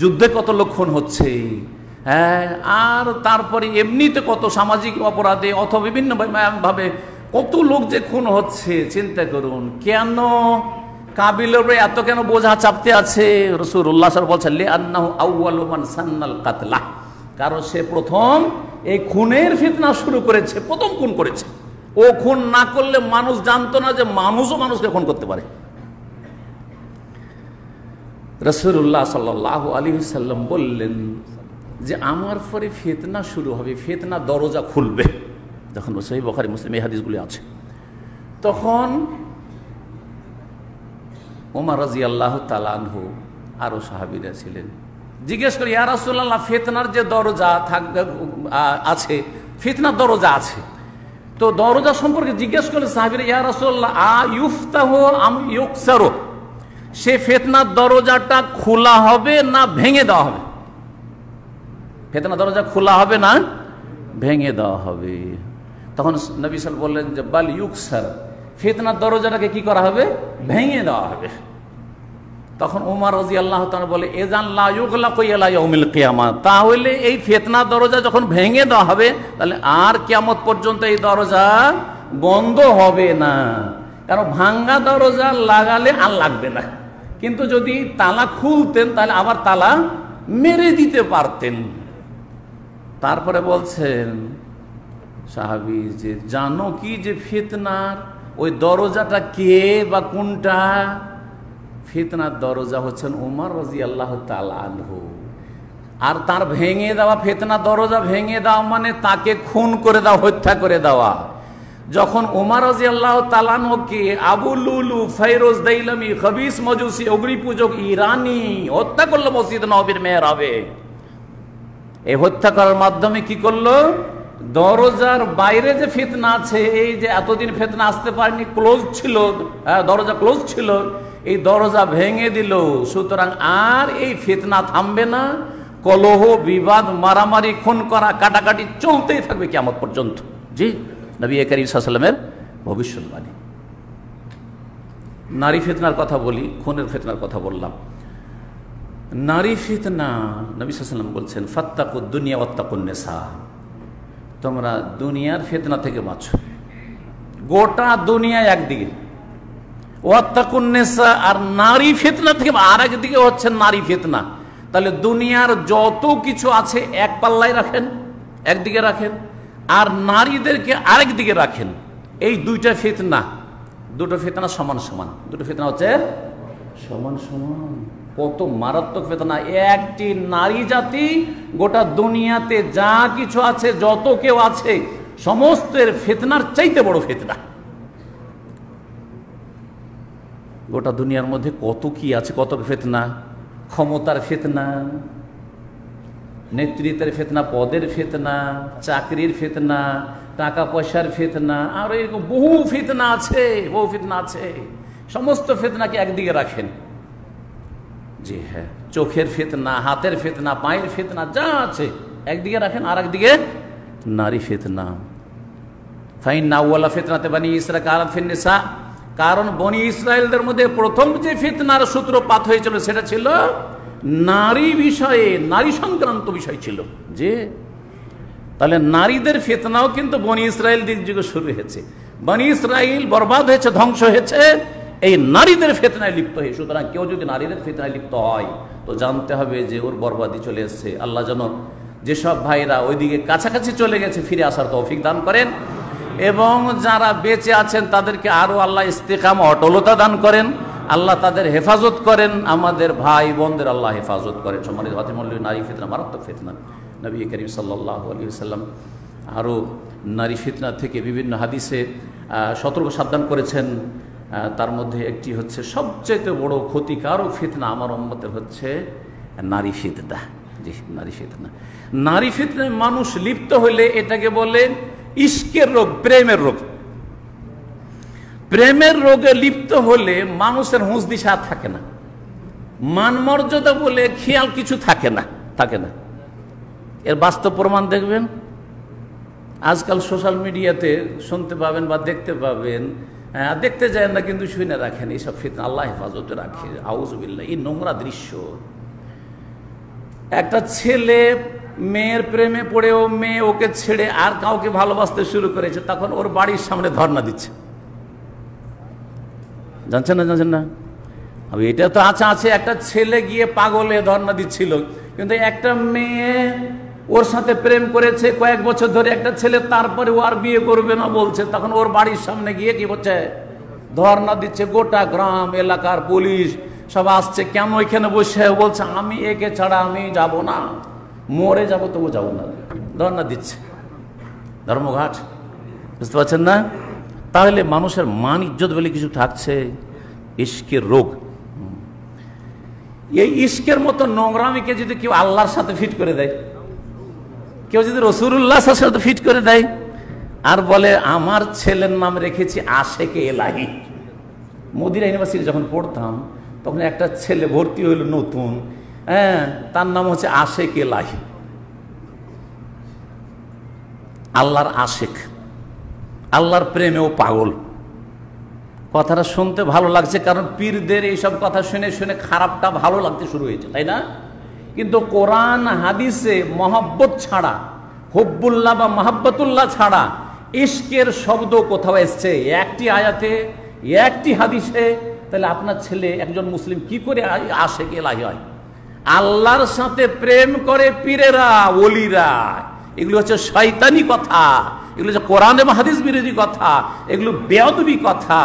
যুদ্ধে কত লোক খুন হচ্ছে হ্যাঁ আর তারপরে এমনিতে কত সামাজিক অপরাধে অথবা বিভিন্নভাবে কত লোক যে খুন হচ্ছে চিন্তা করুন কেন কাবিল এত কেন বোঝা চাপতে আছে রসুর উল্লাসর বলছেন লে আন্না আউ্বাল সান্নাল কাতলা কারণ সে প্রথম এই খুনের ফিতনা শুরু করেছে প্রথম খুন করেছে ও খুন না করলে মানুষ জানতো না যে মানুষও মানুষকে খুন করতে পারে রসুল্লাহ সাল্লাহ আলী সাল্লাম বললেন যে আমার পরে ফেতনা শুরু হবে ফেতনা দরজা খুলবে যখন সহি বখারি মুসলিম এই হাদিসগুলি আছে তখন ওমার রাজি আল্লাহ তালানহ আরও সাহাবিরা ছিলেন জিজ্ঞেস করি ইয়া রাসুল্লাহ ফিতনার যে দরজা থাকবে আছে ফিতনার দরজা আছে তো দরজা সম্পর্কে জিজ্ঞেস করলে সাহাবির ইয়া রাসুল্লাহ আ ইউফতাহ আম ইউকসারো সে ফেতনার দরজাটা খোলা হবে না ভেঙে দেওয়া হবে ফেতনা দরজা খোলা হবে না ভেঙে দেওয়া হবে তখন নবী সাল বললেন যে বাল ইউকসার ফেতনার দরজাটাকে কি করা হবে ভেঙে দেওয়া হবে তখন ওমার রাজি আল্লাহ বলে এজান তাহলে এই ফেতনা দরজা যখন ভেঙে দেওয়া হবে তাহলে আর কিয়ামত পর্যন্ত এই দরজা বন্ধ হবে না কারণ ভাঙ্গা দরজা লাগালে আর লাগবে না কিন্তু যদি তালা খুলতেন তাহলে আবার তালা মেরে দিতে পারতেন তারপরে বলছেন সাহাবি যে জানো কি যে ফেতনার ওই দরজাটা কে বা কোনটা ফিতনার দরজা হচ্ছেন উমার রাজি আল্লাহ আনহু আর তার ভেঙে দেওয়া ফেতনা দরজা ভেঙে দেওয়া মানে তাকে খুন করে দেওয়া হত্যা করে দেওয়া যখন উমার রাজি আল্লাহ তালানোকে আবু লুলু ফৈরোজ দাইলামি খবিস মজুসি অগ্নি পূজক ইরানি হত্যা করলো মসজিদ নবীর মেয়ের হবে এই হত্যা করার মাধ্যমে কি করলো দরজার বাইরে যে ফিতনা আছে এই যে এতদিন ফেতনা আসতে পারেনি ক্লোজ ছিল হ্যাঁ, দরজা ক্লোজ ছিল এই দরজা ভেঙে দিল সুতরাং আর এই ফেতনা থামবে না কলহ বিবাদ মারামারি খুন করা কাটাকাটি চলতেই থাকবে কেমন পর্যন্ত জি নবী করিমের ভবিষ্যৎবাণী নারী ফেতনার কথা বলি খুনের ফেতনার কথা বললাম নারী ফিতনা নবী সাল্লাম বলছেন ফাত্তাকু দুনিয়া অত্তাকুন্নেসা তোমরা দুনিয়ার ফেতনা থেকে বাঁচো গোটা দুনিয়া একদিকে আর নারী ফেতনা থেকে আরেক দিকে হচ্ছে নারী ফেতনা তাহলে দুনিয়ার যত কিছু আছে এক পাল্লায় রাখেন একদিকে রাখেন আর নারীদেরকে আরেক দিকে রাখেন এই দুইটা ফেতনা দুটো ফেতনা সমান সমান দুটো ফেতনা হচ্ছে সমান সমান কত মারাত্মক ফেতনা একটি নারী জাতি গোটা দুনিয়াতে যা কিছু আছে যত কেউ আছে সমস্তের ফেতনার চাইতে বড় ফেতনা গোটা দুনিয়ার মধ্যে কত কি আছে কত ফেতনা ক্ষমতার ফেতনা নেতৃত্বের ফেতনা পদের ফেতনা চাকরির ফেতনা টাকা পয়সার ফেতনা আরও এরকম বহু ফেতনা আছে বহু ফেতনা আছে সমস্ত ফেতনাকে একদিকে রাখেন জি হ্যাঁ চোখের ফেতনা হাতের ফেতনা পায়ের ফেতনা যা আছে একদিকে রাখেন আর একদিকে নারী ফেতনা ফাইন না ওয়ালা ফেতনাতে বানিয়ে ইসরা কালাত ফিরনেসা কারণ বনি ইসরায়েলদের মধ্যে প্রথম যে ফিতনার সূত্রপাত হয়েছিল সেটা ছিল নারী বিষয়ে নারী সংক্রান্ত বিষয় ছিল যে তাহলে নারীদের ফিতনাও কিন্তু বনি ইসরায়েল দিন যুগে শুরু হয়েছে বনি ইসরায়েল বরবাদ হয়েছে ধ্বংস হয়েছে এই নারীদের ফেতনায় লিপ্ত হয়ে সুতরাং কেউ যদি নারীদের ফেতনায় লিপ্ত হয় তো জানতে হবে যে ওর বরবাদি চলে এসছে আল্লাহ যেন যেসব ভাইরা ওইদিকে কাছাকাছি চলে গেছে ফিরে আসার তৌফিক দান করেন এবং যারা বেঁচে আছেন তাদেরকে আরো আল্লাহ ইস্তেকাম অটলতা দান করেন আল্লাহ তাদের হেফাজত করেন আমাদের ভাই বোনদের আল্লাহ হেফাজত করেন সম্মানিত হাতিমল্লী নারী ফিতনা মারাত্মক ফিতনা নবী করিম সাল্লাহ আরও নারী ফিতনা থেকে বিভিন্ন হাদিসে সতর্ক সাবধান করেছেন তার মধ্যে একটি হচ্ছে সবচেয়ে বড় ক্ষতিকারক ফিতনা আমার উম্মতের হচ্ছে নারী ফিতনা জি নারী ফিতনা নারী ফিতনা মানুষ লিপ্ত হলে এটাকে বলে ইস্কের রোগ প্রেমের রোগ প্রেমের রোগে লিপ্ত হলে মানুষের হুঁস দিশা থাকে না মানমর্যাদা বলে খেয়াল কিছু থাকে না থাকে না এর বাস্তব প্রমাণ দেখবেন আজকাল সোশ্যাল মিডিয়াতে শুনতে পাবেন বা দেখতে পাবেন দেখতে যায় না কিন্তু শুনে রাখেন এইসব ফিতনা আল্লাহ হেফাজতে রাখে আউজবিল্লা এই নোংরা দৃশ্য একটা ছেলে মেয়ের প্রেমে পড়েও মেয়ে ওকে ছেড়ে আর কাউকে ভালোবাসতে শুরু করেছে তখন ওর বাড়ির সামনে ধর্ণা দিচ্ছে জানছেন না জানছেন না এটা তো আচ্ছা আছে একটা ছেলে গিয়ে পাগলে ধর্ণা দিচ্ছিল কিন্তু একটা মেয়ে ওর সাথে প্রেম করেছে কয়েক বছর ধরে একটা ছেলে তারপরে ও আর বিয়ে করবে না বলছে তখন ওর বাড়ির সামনে গিয়ে কি হচ্ছে ধর্ণা দিচ্ছে গোটা গ্রাম এলাকার পুলিশ সব আসছে কেন এখানে বসে বলছে আমি একে ছাড়া আমি যাব না মরে যাবো তবু যাবো না ধর্ণা দিচ্ছে ধর্মঘাট বুঝতে পারছেন না তাহলে মানুষের মান ইজ্জত বলে কিছু থাকছে ইস্কের রোগ এই ইস্কের মতো নোংরামিকে যদি কেউ আল্লাহর সাথে ফিট করে দেয় কেউ যদি রসুল্লাহ সাথে ফিট করে দেয় আর বলে আমার ছেলের নাম রেখেছি আশেকে এলাহি মোদিরা ইউনিভার্সিটি যখন পড়তাম তখন একটা ছেলে ভর্তি হইল নতুন হ্যাঁ তার নাম হচ্ছে আশেক এলাই আল্লাহর আশেক আল্লাহর প্রেমেও পাগল কথাটা শুনতে ভালো লাগছে কারণ পীরদের এইসব কথা শুনে শুনে খারাপটা ভালো লাগতে শুরু হয়েছে তাই না কিন্তু কোরআন হাদিসে মহাব্বত ছাড়া হব্বুল্লাহ বা মাহাব্বতুল্লাহ ছাড়া ইস্কের শব্দ কোথাও এসছে একটি আয়াতে একটি হাদিসে তাহলে আপনার ছেলে একজন মুসলিম কি করে আশেক লাহি হয় আল্লাহর সাথে প্রেম করে পীরেরা ওলিরা এগুলো হচ্ছে শয়তানি কথা এগুলো হচ্ছে কোরআন এবং হাদিস বিরোধী কথা এগুলো বেয়দবি কথা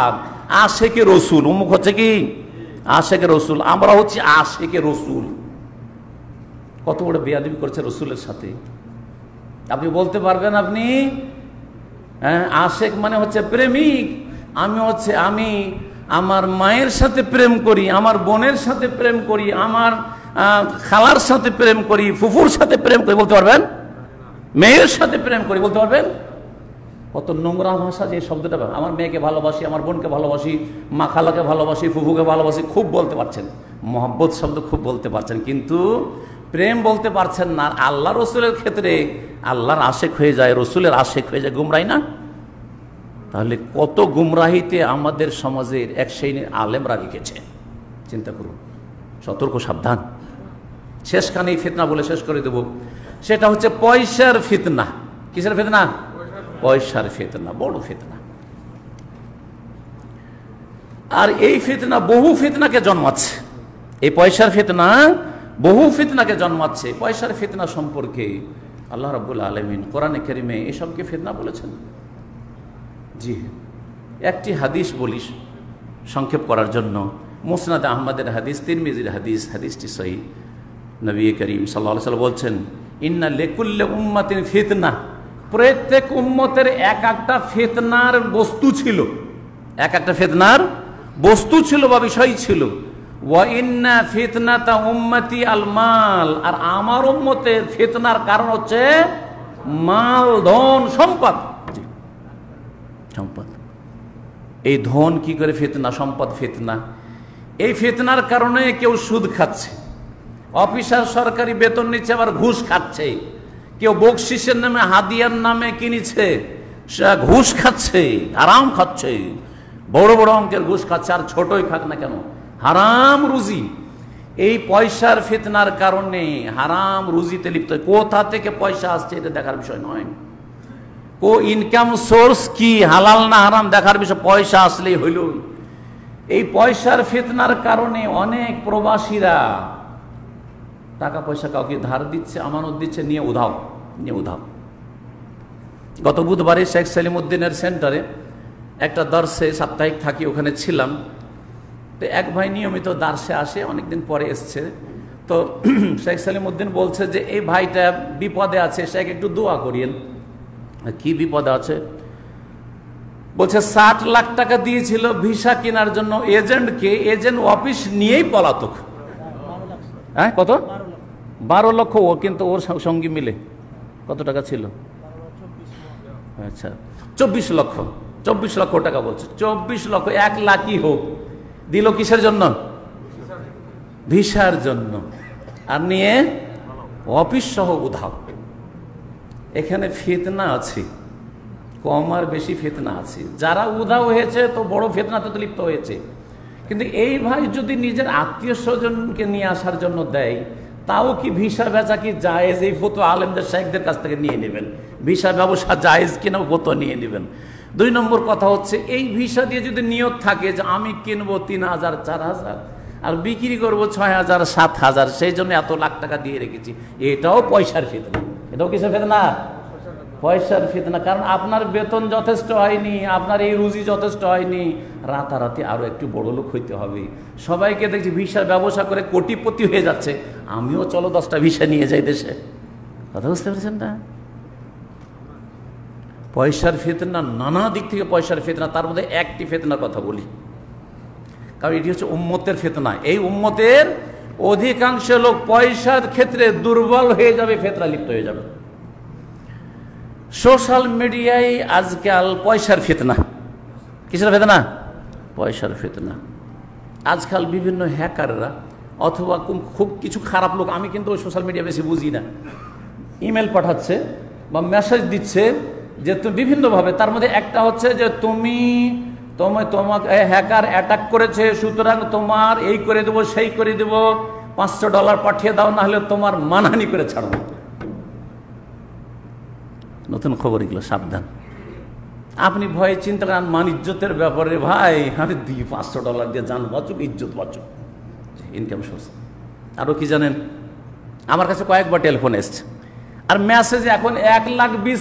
আশেকে রসুল অমুক হচ্ছে কি আশেকে রসুল আমরা হচ্ছি আশেকে রসুল কত বড় বেয়াদবি করেছে রসুলের সাথে আপনি বলতে পারবেন আপনি হ্যাঁ আশেক মানে হচ্ছে প্রেমিক আমি হচ্ছে আমি আমার মায়ের সাথে প্রেম করি আমার বোনের সাথে প্রেম করি আমার খালার সাথে প্রেম করি ফুফুর সাথে প্রেম করি বলতে পারবেন মেয়ের সাথে প্রেম করি বলতে পারবেন কত নোংরা ভাষা যে শব্দটা আমার মেয়েকে ভালোবাসি আমার বোনকে ভালোবাসি মা খালাকে ভালোবাসি ফুফুকে ভালোবাসি খুব বলতে পারছেন মহব্বত শব্দ খুব বলতে পারছেন কিন্তু প্রেম বলতে পারছেন না আল্লাহ রসুলের ক্ষেত্রে আল্লাহর আশেখ হয়ে যায় রসুলের আশেক হয়ে যায় গুমরাই না তাহলে কত গুমরাহিতে আমাদের সমাজের এক শ্রেণীর আলেমরা লিখেছে চিন্তা করুন সতর্ক সাবধান শেষখানেই ফিতনা বলে শেষ করে দেব সেটা হচ্ছে পয়সার ফিতনা কিসের ফিতনা পয়সার ফিতনা বড় ফিতনা আর এই ফিতনা বহু ফিতনাকে জন্মাচ্ছে এই পয়সার ফিতনা বহু ফিতনাকে জন্মাচ্ছে পয়সার ফিতনা সম্পর্কে আল্লাহ রাবুল আলমিন কোরআনে কেরিমে এসবকে ফিতনা বলেছেন জি হ্যাঁ। একটি হাদিস বলিস সংক্ষেপ করার জন্য মুসনাদ আহমদের হাদিস তিরমিজির হাদিস হাদিসটি সহি নবী করিম সাল্লা সাল্লাম বলছেন ইন্না লেকুল্লে উম্মাতিন ফিতনা প্রত্যেক উম্মতের এক একটা ফেতনার বস্তু ছিল এক একটা ফেতনার বস্তু ছিল বা বিষয় ছিল ওয়াইন্না তা উম্মতি আল মাল আর আমার উম্মতের ফেতনার কারণ হচ্ছে মাল ধন সম্পদ সম্পদ এই ধন কি করে ফেতনা সম্পদ ফেতনা এই ফেতনার কারণে কেউ সুদ খাচ্ছে অফিসার সরকারি বেতন নিচ্ছে আবার ঘুষ খাচ্ছে কেউ বকশিসের নামে হাদিয়ার নামে কিনেছে ঘুষ খাচ্ছে হারাম খাচ্ছে বড় বড় অঙ্কের ঘুষ খাচ্ছে আর ছোটই খাক না কেন হারাম রুজি এই পয়সার ফিতনার কারণে হারাম রুজিতে লিপ্ত কোথা থেকে পয়সা আসছে এটা দেখার বিষয় নয় কো ইনকাম সোর্স কি হালাল না হারাম দেখার বিষয় পয়সা আসলেই হইল এই পয়সার ফিতনার কারণে অনেক প্রবাসীরা টাকা পয়সা কাউকে ধার দিচ্ছে আমানত দিচ্ছে নিয়ে উধাও নিয়ে উধাও গত বুধবারে শেখ উদ্দিনের সেন্টারে একটা দর্শে সাপ্তাহিক থাকি ওখানে ছিলাম তো এক ভাই নিয়মিত দার্সে আসে অনেকদিন পরে এসছে তো শেখ উদ্দিন বলছে যে এই ভাইটা বিপদে আছে শেখ একটু দোয়া করিয়েন কি বিপদ আছে বলছে ষাট লাখ টাকা দিয়েছিল ভিসা কেনার জন্য এজেন্টকে এজেন্ট অফিস নিয়েই পলাতক হ্যাঁ কত বারো লক্ষ ও কিন্তু ওর সঙ্গী মিলে কত টাকা ছিল আচ্ছা চব্বিশ লক্ষ চব্বিশ লক্ষ টাকা বলছে চব্বিশ লক্ষ এক লাখই হোক দিল কিসের জন্য ভিসার জন্য আর নিয়ে অফিস সহ উধাও এখানে ফেতনা আছে কম আর বেশি ফেতনা আছে যারা উধাও হয়েছে তো বড় ফেতনাতে লিপ্ত হয়েছে কিন্তু এই ভাই যদি নিজের আত্মীয় স্বজনকে নিয়ে আসার জন্য দেয় তাও কি ভিসা বেচা কি জায়েজ এই ফতো আলেমদের শেখদের কাছ থেকে নিয়ে নেবেন ভিসা ব্যবসা জায়েজ কিনা ফতো নিয়ে নেবেন দুই নম্বর কথা হচ্ছে এই ভিসা দিয়ে যদি নিয়োগ থাকে যে আমি কিনবো তিন হাজার চার হাজার আর বিক্রি করবো ছয় হাজার সাত হাজার সেই জন্য এত লাখ টাকা দিয়ে রেখেছি এটাও পয়সার ফেদনা এটাও কিসের ফেদনা পয়সার ফিতনা কারণ আপনার বেতন যথেষ্ট হয়নি আপনার এই রুজি যথেষ্ট হয়নি রাতারাতি আরও একটু বড় লোক হইতে হবে সবাইকে দেখছি ভিসার ব্যবসা করে কোটিপতি হয়ে যাচ্ছে আমিও চলো দশটা ভিসা নিয়ে যাই দেশে কথা বুঝতে পেরেছেন না পয়সার ফেতনা নানা দিক থেকে পয়সার ফেতনা তার মধ্যে একটি ফেতনার কথা বলি কারণ এটি হচ্ছে উম্মতের ফেতনা এই উম্মতের অধিকাংশ লোক পয়সার ক্ষেত্রে দুর্বল হয়ে যাবে ফেতনা লিপ্ত হয়ে যাবে সোশ্যাল মিডিয়ায় আজকাল পয়সার ফেতনা কিসের ফেতনা পয়সার ফেতনা আজকাল বিভিন্ন হ্যাকাররা অথবা খুব কিছু খারাপ লোক আমি কিন্তু ওই সোশ্যাল মিডিয়া বেশি বুঝি না ইমেল পাঠাচ্ছে বা মেসেজ দিচ্ছে যে তুমি বিভিন্নভাবে তার মধ্যে একটা হচ্ছে যে তুমি তোমার তোমাকে হ্যাকার অ্যাটাক করেছে সুতরাং তোমার এই করে দেবো সেই করে দেবো পাঁচশো ডলার পাঠিয়ে দাও নাহলে তোমার মানহানি করে ছাড়বো নতুন খবর এগুলো সাবধান আপনি ভয়ে চিন্তা করেন মান ইজ্জতের ব্যাপারে ভাই আমি দুই পাঁচশো ডলার দিয়ে যান বাঁচুক ইজ্জত বাঁচুক ইনকাম সোর্স আরও কি জানেন আমার কাছে কয়েকবার টেলিফোন এসছে আর মেসেজ এখন এক লাখ বিশ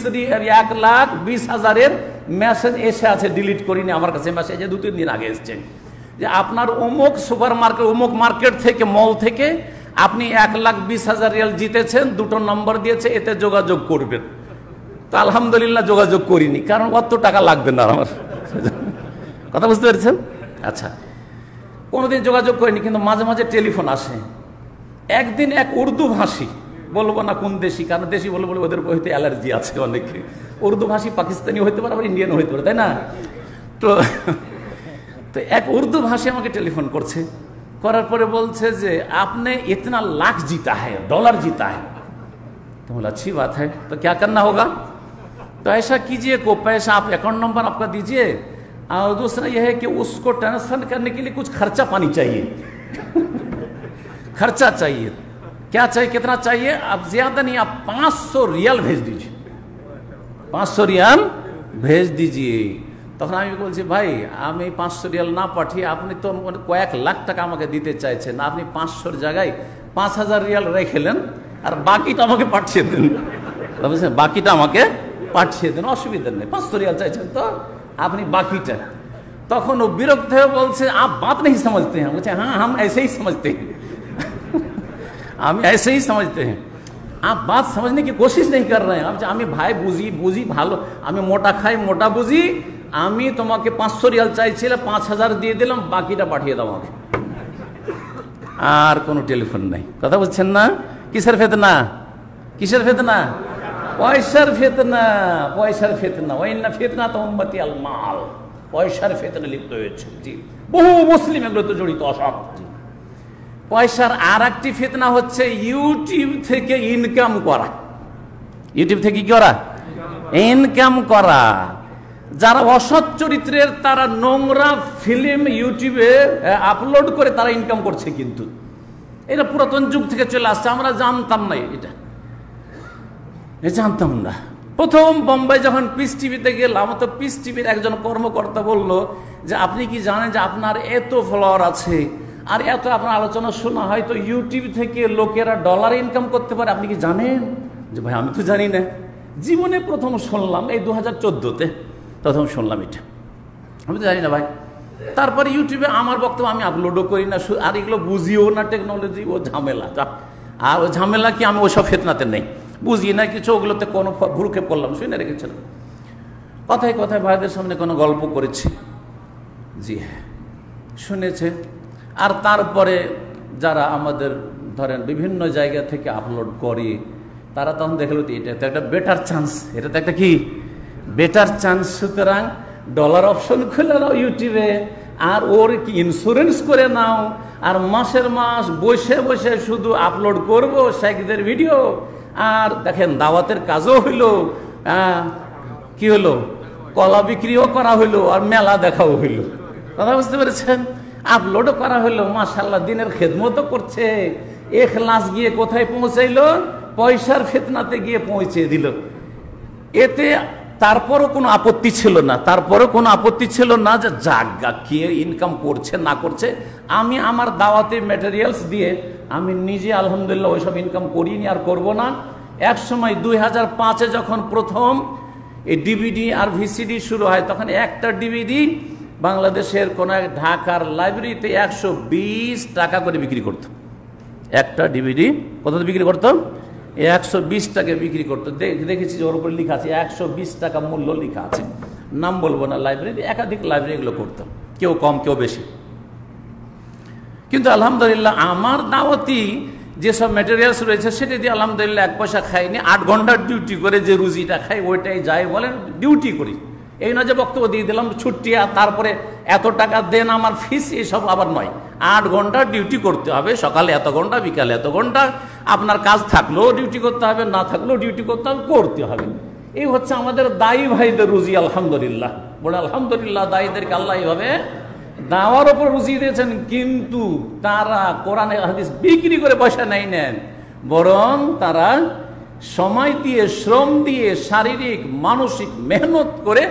এক লাখ বিশ হাজারের মেসেজ এসে আছে ডিলিট করিনি আমার কাছে মেসেজ দু তিন দিন আগে এসছে যে আপনার অমুক সুপার মার্কেট অমুক মার্কেট থেকে মল থেকে আপনি এক লাখ বিশ হাজার রিয়াল জিতেছেন দুটো নম্বর দিয়েছে এতে যোগাযোগ করবেন তা আলহামদুলিল্লাহ যোগাযোগ করিনি কারণ অত টাকা লাগবে না আমার কথা বুঝতে পেরেছেন আচ্ছা কোনোদিন যোগাযোগ করিনি কিন্তু মাঝে মাঝে টেলিফোন আসে একদিন এক উর্দু ভাষি বলবো না কোন দেশি কারণ দেশি বলবো বলে ওদের হইতে অ্যালার্জি আছে অনেকে উর্দু ভাষী পাকিস্তানি হইতে পারে আবার ইন্ডিয়ান হইতে পারে তাই না তো তো এক উর্দু ভাষী আমাকে টেলিফোন করছে করার পরে বলছে যে আপনি ইতনা লাখ জিতা হ্যাঁ ডলার জিতা হ্যাঁ তো বলছি বাত হ্যাঁ তো तो क्या करना तो ऐसा कीजिए को पैसा आप अकाउंट नंबर आपका दीजिए और दूसरा यह है कि उसको ट्रांसफर करने के लिए कुछ खर्चा पानी चाहिए खर्चा चाहिए क्या चाहिए कितना चाहिए आप ज्यादा नहीं आप 500 रियल भेज दीजिए 500 रियल भेज দीजिए তখন আমি বলছি ভাই আমি পাঁচশো রিয়াল না পাঠিয়ে আপনি তো কয়েক লাখ টাকা আমাকে দিতে চাইছেন আপনি পাঁচশোর জায়গায় পাঁচ হাজার রিয়াল রেখেলেন আর বাকিটা আমাকে পাঠিয়ে দিন বুঝলেন বাকিটা আমাকে পাঠিয়ে দেন অসুবিধা নেই পাঁচ রিয়াল চাইছেন তো আপনি বাকিটা তখন ও বিরক্ত হয়ে বলছে আপ বাত নেই সমঝতে হ্যাঁ বলছে হ্যাঁ হাম এসেই সমঝতে হ্যাঁ আমি এসেই সমঝতে হ্যাঁ আপ बात समझने কি कोशिश নেই কর रहे हैं হ্যাঁ? আমি ভাই বুঝি বুঝি ভালো আমি মোটা খাই মোটা বুঝি আমি তোমাকে পাঁচশো রিয়াল চাইছিলাম পাঁচ হাজার দিয়ে দিলাম বাকিটা পাঠিয়ে দাও আমাকে আর কোনো টেলিফোন নেই কথা বলছেন না কিসের ফেতনা কিসের ফেতনা পয়সার ফেতনা পয়সার ফেতনা না ফেতনা তো উম্মতি আল মাল পয়সার ফেতনা লিপ্ত হয়েছে জি বহু মুসলিম এগুলোতে জড়িত অসৎ পয়সার আর একটি ফেতনা হচ্ছে ইউটিউব থেকে ইনকাম করা ইউটিউব থেকে কি করা ইনকাম করা যারা অসৎ চরিত্রের তারা নোংরা ফিল্ম ইউটিউবে আপলোড করে তারা ইনকাম করছে কিন্তু এটা পুরাতন যুগ থেকে চলে আসছে আমরা জানতাম না এটা জানতাম না প্রথম বোম্বাই যখন পিস টিভিতে গেলাম তো পিস টিভির একজন কর্মকর্তা বলল যে আপনি কি জানেন যে আপনার এত ফলোয়ার আছে আর এত আপনার আলোচনা শোনা হয় তো ইউটিউব থেকে লোকেরা ডলার ইনকাম করতে পারে আপনি কি জানেন যে ভাই আমি তো জানি না জীবনে প্রথম শুনলাম এই দু হাজার চোদ্দোতে প্রথম শুনলাম এটা আমি তো জানি না ভাই তারপরে ইউটিউবে আমার বক্তব্য আমি আপলোডও করি না আর এগুলো বুঝিও না টেকনোলজি ও ঝামেলা আর ঝামেলা কি আমি ওসব ফেতনাতে নেই বুঝি না কিছু ওগুলোতে কোনো ভ্রুক্ষেপ পড়লাম শুনে রেখেছিলাম কথায় কথায় ভাইদের সামনে কোনো গল্প করেছি জি হ্যাঁ শুনেছে আর তারপরে যারা আমাদের ধরেন বিভিন্ন জায়গা থেকে আপলোড করে তারা তখন দেখলো এটা তো একটা বেটার চান্স এটা তো একটা কি বেটার চান্স সুতরাং ডলার অপশন খুলে নাও ইউটিউবে আর ওর কি ইন্স্যুরেন্স করে নাও আর মাসের মাস বসে বসে শুধু আপলোড করবো শেখদের ভিডিও আর দেখেন দাওয়াতের কাজও হইলো হ্যাঁ, কি হলো কলা বিক্রিও করা হইলো আর মেলা দেখাও হইলো কথা বুঝতে পেরেছেন আপলোডও করা হইলো মাসাল্লাহ দিনের খেদমতো করছে এক লাশ গিয়ে কোথায় পৌঁছাইলো পয়সার ফেতনাতে গিয়ে পৌঁছে দিল এতে তারপরও কোনো আপত্তি ছিল না তারপরও কোনো আপত্তি ছিল না যে যাক কে ইনকাম করছে না করছে আমি আমার দাওয়াতে ম্যাটেরিয়ালস দিয়ে আমি নিজে আলহামদুলিল্লাহ ওইসব ইনকাম করিনি আর করব না এক সময় দুই হাজার পাঁচে যখন প্রথম এই ডিবিডি আর ভিসিডি শুরু হয় তখন একটা ডিভিডি বাংলাদেশের কোনো এক ঢাকার লাইব্রেরিতে একশো টাকা করে বিক্রি করত একটা ডিভিডি কত বিক্রি করত একশো বিশ টাকা বিক্রি করতো দেখেছি ওর উপরে লেখা আছে একশো বিশ টাকা মূল্য লেখা আছে নাম বলবো না লাইব্রেরি একাধিক লাইব্রেরি এগুলো করতো কেউ কম কেউ বেশি কিন্তু আলহামদুলিল্লাহ আমার দাওয়াতি যেসব ম্যাটেরিয়ালস রয়েছে সেটা দিয়ে আলহামদুলিল্লাহ এক পয়সা খাইনি আট ঘন্টার ডিউটি করে যে রুজিটা খাই ওইটাই যাই বলেন ডিউটি করি এই নয় যে বক্তব্য দিয়ে দিলাম ছুটি আর তারপরে এত টাকা দেন আমার ফিস এসব আবার নয় আট ঘন্টা ডিউটি করতে হবে সকালে এত ঘন্টা বিকালে এত ঘন্টা আপনার কাজ থাকলেও ডিউটি করতে হবে না থাকলেও ডিউটি করতে হবে করতে হবে এই হচ্ছে আমাদের দায়ী ভাইদের রুজি আলহামদুলিল্লাহ বলে আলহামদুলিল্লাহ দায়ীদেরকে আল্লাহ এইভাবে দাওয়ার ওপর রুচি দিয়েছেন কিন্তু তারা কোরআনে হাদিস বিক্রি করে পয়সা নেই নেন বরং তারা সময় দিয়ে শ্রম দিয়ে শারীরিক মানসিক মেহনত করে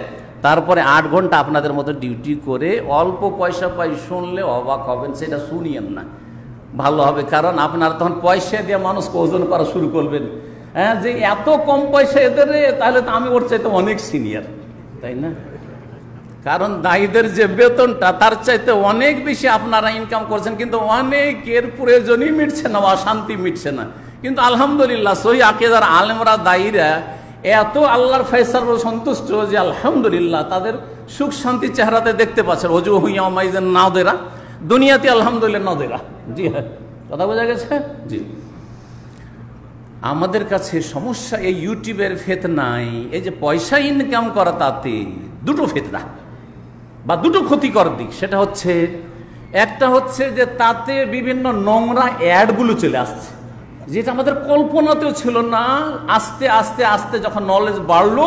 তারপরে আট ঘন্টা আপনাদের মতো ডিউটি করে অল্প পয়সা পাই শুনলে অবাক হবেন সেটা শুনিয়েন না ভালো হবে কারণ আপনারা তখন পয়সা দিয়ে মানুষ ওজন করা শুরু করবেন হ্যাঁ যে এত কম পয়সা এদের তাহলে তো আমি ওর চাইতে অনেক সিনিয়র তাই না কারণ দায়ীদের যে বেতনটা তার চাইতে অনেক বেশি আপনারা ইনকাম করছেন কিন্তু অনেকের প্রয়োজনই মিটছে না অশান্তি মিটছে না কিন্তু আলহামদুলিল্লাহ সহি আকেদার আলেমরা দায়ীরা এত আল্লাহর ফেসার সন্তুষ্ট যে আলহামদুলিল্লাহ তাদের সুখ শান্তি চেহারাতে দেখতে পাচ্ছেন অজু হইয়া মাইজেন দেরা দুনিয়াতে আলহামদুলিল্লাহ দেরা জি হ্যাঁ কথা বোঝা গেছে জি আমাদের কাছে সমস্যা এই ইউটিউবের ফেত নাই এই যে পয়সা ইনকাম করা তাতে দুটো ফেতনা বা দুটো ক্ষতিকর দিক সেটা হচ্ছে একটা হচ্ছে যে তাতে বিভিন্ন নোংরা অ্যাডগুলো চলে আসছে যেটা আমাদের কল্পনাতেও ছিল না আস্তে আস্তে আস্তে যখন নলেজ বাড়লো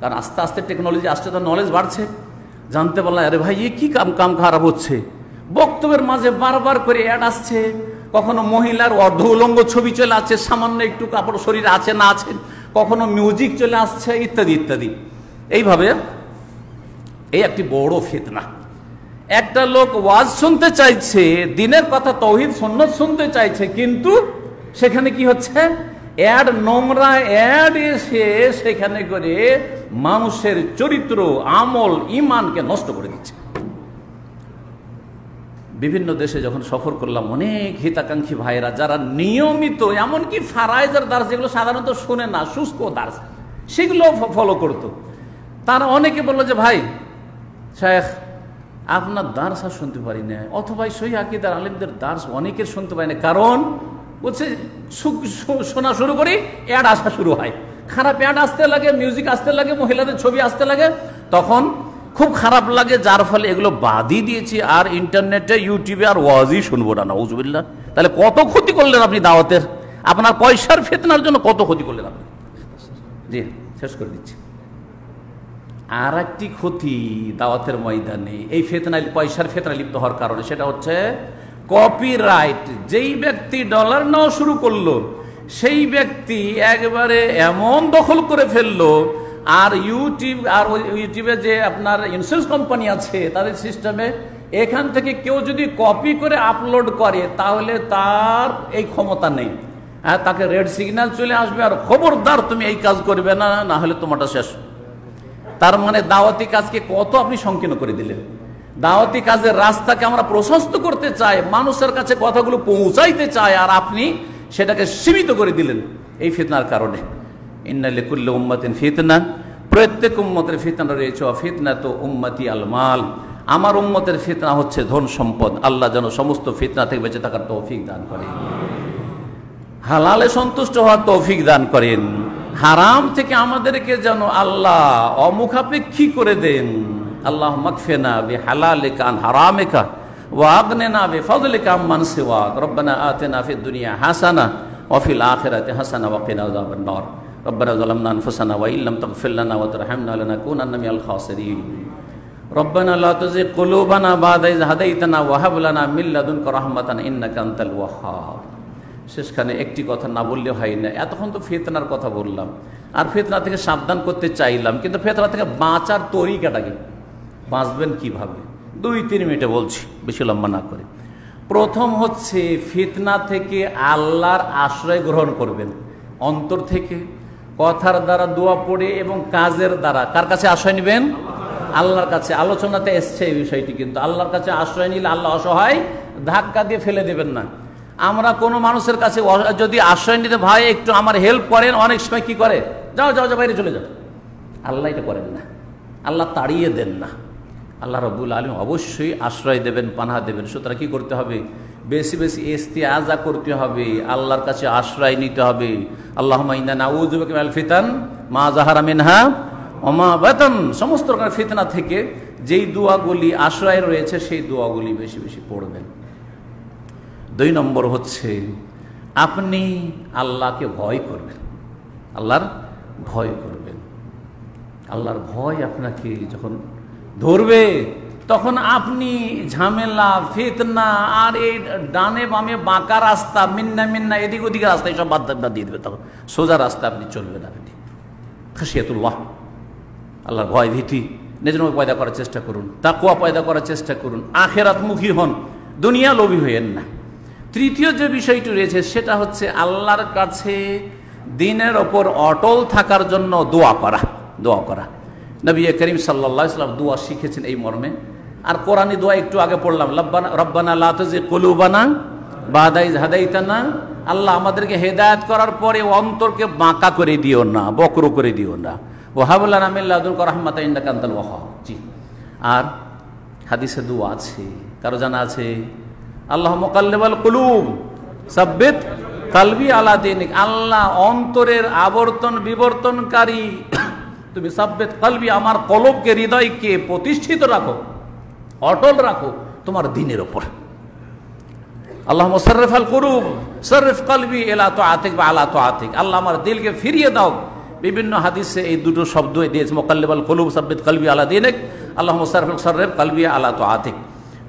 কারণ আস্তে আস্তে টেকনোলজি আসছে তো নলেজ বাড়ছে জানতে পারলাম আরে ভাই এ কী কাম কাম খারাপ হচ্ছে বক্তব্যের মাঝে বারবার করে অ্যাড আসছে কখনো মহিলার অর্ধ উলঙ্গ ছবি চলে আসছে সামান্য একটু কাপড় শরীর আছে না আছে কখনো মিউজিক চলে আসছে ইত্যাদি ইত্যাদি এইভাবে এই একটি বড় ফিতনা একটা লোক ওয়াজ শুনতে চাইছে দিনের কথা তহিদ সন্ন্যত শুনতে চাইছে কিন্তু সেখানে কি হচ্ছে অ্যাড নোংরা অ্যাড এসে সেখানে করে মানুষের চরিত্র আমল ইমানকে নষ্ট করে দিচ্ছে বিভিন্ন দেশে যখন সফর করলাম অনেক হিতাকাঙ্ক্ষী ভাইরা যারা নিয়মিত এমনকি ফারাইজার দার্স যেগুলো সাধারণত শোনে না শুষ্ক দার্স সেগুলো ফলো করত তারা অনেকে বললো যে ভাই শেখ আপনার দার্স আর শুনতে পারি না অথবা সই আকিদার আলিমদের দার্স অনেকের শুনতে পারি না কারণ বলছে শোনা শুরু করি অ্যাড আসা শুরু হয় খারাপ অ্যাড আসতে লাগে মিউজিক আসতে লাগে মহিলাদের ছবি আসতে লাগে তখন খুব খারাপ লাগে যার ফলে এগুলো বাদই দিয়েছি আর ইন্টারনেটে ইউটিউবে আর ওয়াজই শুনবো না নজবিল্লা তাহলে কত ক্ষতি করলেন আপনি দাওয়াতের আপনার পয়সার ফেতনার জন্য কত ক্ষতি করলেন আপনি জি শেষ করে দিচ্ছি আর একটি ক্ষতি দাওয়াতের ময়দানে এই ফেতনালি পয়সার ফেতনা লিপ্ত হওয়ার কারণে সেটা হচ্ছে কপিরাইট যেই ব্যক্তি ডলার নেওয়া শুরু করলো সেই ব্যক্তি একবারে এমন দখল করে ফেললো আর ইউটিউব আর ইউটিউবে যে আপনার ইন্স্যুরেন্স কোম্পানি আছে তাদের সিস্টেমে এখান থেকে কেউ যদি কপি করে আপলোড করে তাহলে তার এই ক্ষমতা নেই হ্যাঁ তাকে রেড সিগন্যাল চলে আসবে আর খবরদার তুমি এই কাজ করবে না না হলে তোমারটা শেষ তার মানে দাওয়াতি কাজকে কত আপনি সংকীর্ণ করে দিলেন দাওয়াতি কাজের রাস্তাকে আমরা প্রশস্ত করতে চাই মানুষের কাছে কথাগুলো পৌঁছাইতে চাই আর আপনি সেটাকে সীমিত করে দিলেন এই ফিতনার কারণে ইন্নালে ইন্নালিকুল্ল উম্মাতিন ফিতনা প্রত্যেক উম্মতের ফিতনা রয়েছে ফিতনা তো উম্মাতি আলমাল আমার উম্মতের ফিতনা হচ্ছে ধন সম্পদ আল্লাহ যেন সমস্ত ফিতনা থেকে বেঁচে থাকার তৌফিক দান করেন হালালে সন্তুষ্ট হওয়ার তৌফিক দান করেন হারাম থেকে আমাদেরকে যেন আল্লাহ অমুখাপেক্ষী করে দেন আল্লাহ মকফেনা বে হালালেকান হারামেকা ওয়াগনেনা বে ফজলেকা মান সেওয়াক রব্বানা আতেনা ফিদ দুনিয়া হাসানা وفي الآخرة হাসানা وقنا আযাবান النار ربنا ظلمنا انفسنا وان لم تغفر لنا وترحمنا لنكونن من الخاسرين ربنا لا تزغ قلوبنا بعد إذ هديتنا وهب لنا من لدنك رحمة إنك أنت الوهاب শেষখানে একটি কথা না বললে হয় না এতক্ষণ তো ফেতনার কথা বললাম আর ফেতনা থেকে সাবধান করতে চাইলাম কিন্তু ফেতনা থেকে বাঁচার তরিকাটা কি বাঁচবেন কিভাবে দুই তিন মিনিটে বলছি বেশি লম্বা না করে প্রথম হচ্ছে ফিতনা থেকে আল্লাহর আশ্রয় গ্রহণ করবেন অন্তর থেকে কথার দ্বারা দোয়া পড়ে এবং কাজের দ্বারা কার কাছে আশ্রয় নেবেন আল্লাহর কাছে আলোচনাতে এসছে এই বিষয়টি কিন্তু আল্লাহর কাছে আশ্রয় নিলে আল্লাহ অসহায় ধাক্কা দিয়ে ফেলে দেবেন না আমরা কোনো মানুষের কাছে যদি আশ্রয় নিতে ভাই একটু আমার হেল্প করেন অনেক সময় কি করে যাও যাও যাও বাইরে চলে যাও আল্লাহ এটা করেন না আল্লাহ তাড়িয়ে দেন না আল্লাহ রবুল আলম অবশ্যই আশ্রয় দেবেন পানা দেবেন সুতরাং কী করতে হবে বেশি বেশি এস্তি আজা করতে হবে আল্লাহর কাছে আশ্রয় নিতে হবে আল্লাহ ফিতান মা জাহারা মিনহা অমা বেতন সমস্ত রকমের ফিতনা থেকে যেই দোয়াগুলি আশ্রয় রয়েছে সেই দোয়াগুলি বেশি বেশি পড়বেন দুই নম্বর হচ্ছে আপনি আল্লাহকে ভয় করবেন আল্লাহর ভয় করবেন আল্লাহর ভয় আপনাকে যখন ধরবে তখন আপনি ঝামেলা ফিতনা আর এই ডানে বামে বাঁকা রাস্তা মিন্না মিন্না এদিক ওদিক রাস্তা এইসব বাদ দিয়ে দেবে তখন সোজা রাস্তা আপনি চলবেন আপনি খাসিয়াতুল্লাহ আল্লাহর ভয় ভীতি নিজের পয়দা করার চেষ্টা করুন তাকুয়া পয়দা করার চেষ্টা করুন মুখী হন দুনিয়া লোভী হইয়েন না তৃতীয় যে বিষয়টি রয়েছে সেটা হচ্ছে আল্লাহর কাছে দিনের ওপর অটল থাকার জন্য দোয়া করা দোয়া করা নবী করিম সাল্লা সাল্লাম দোয়া শিখেছেন এই মর্মে আর কোরআনী দোয়া একটু আগে পড়লাম লব্বানা রব্বানা লাতজে কলুবানা বাদাই হাদাইতানা আল্লাহ আমাদেরকে হেদায়ত করার পরে অন্তরকে বাঁকা করে দিও না বক্র করে দিও না ওহাবুল্লাহ আমিল্লাদুল রহমাত কান্তাল ওয়াহ জি আর হাদিসে দোয়া আছে কারো জানা আছে আল্লাহ মোকাল্লেবাল কুলুম সাব্বেত কালবি আলা দিনিক আল্লাহ অন্তরের আবর্তন বিবর্তনকারী তুমি সাব্বেত কালবি আমার কলবকে হৃদয়কে প্রতিষ্ঠিত রাখো অটল রাখো তোমার দিনের ওপর আল্লাহ মোসার্রেফ আল করুম সর্রেফ কালবি এলা তো আতিক বা আলা তো আতিক আল্লাহ আমার দিলকে ফিরিয়ে দাও বিভিন্ন হাদিসে এই দুটো শব্দ দিয়েছে মোকাল্লেবাল কলুব সাব্বিত কালবি আলা দিনেক আল্লাহ মোসার্রেফ সর্রেফ কালবি আলা তো আতিক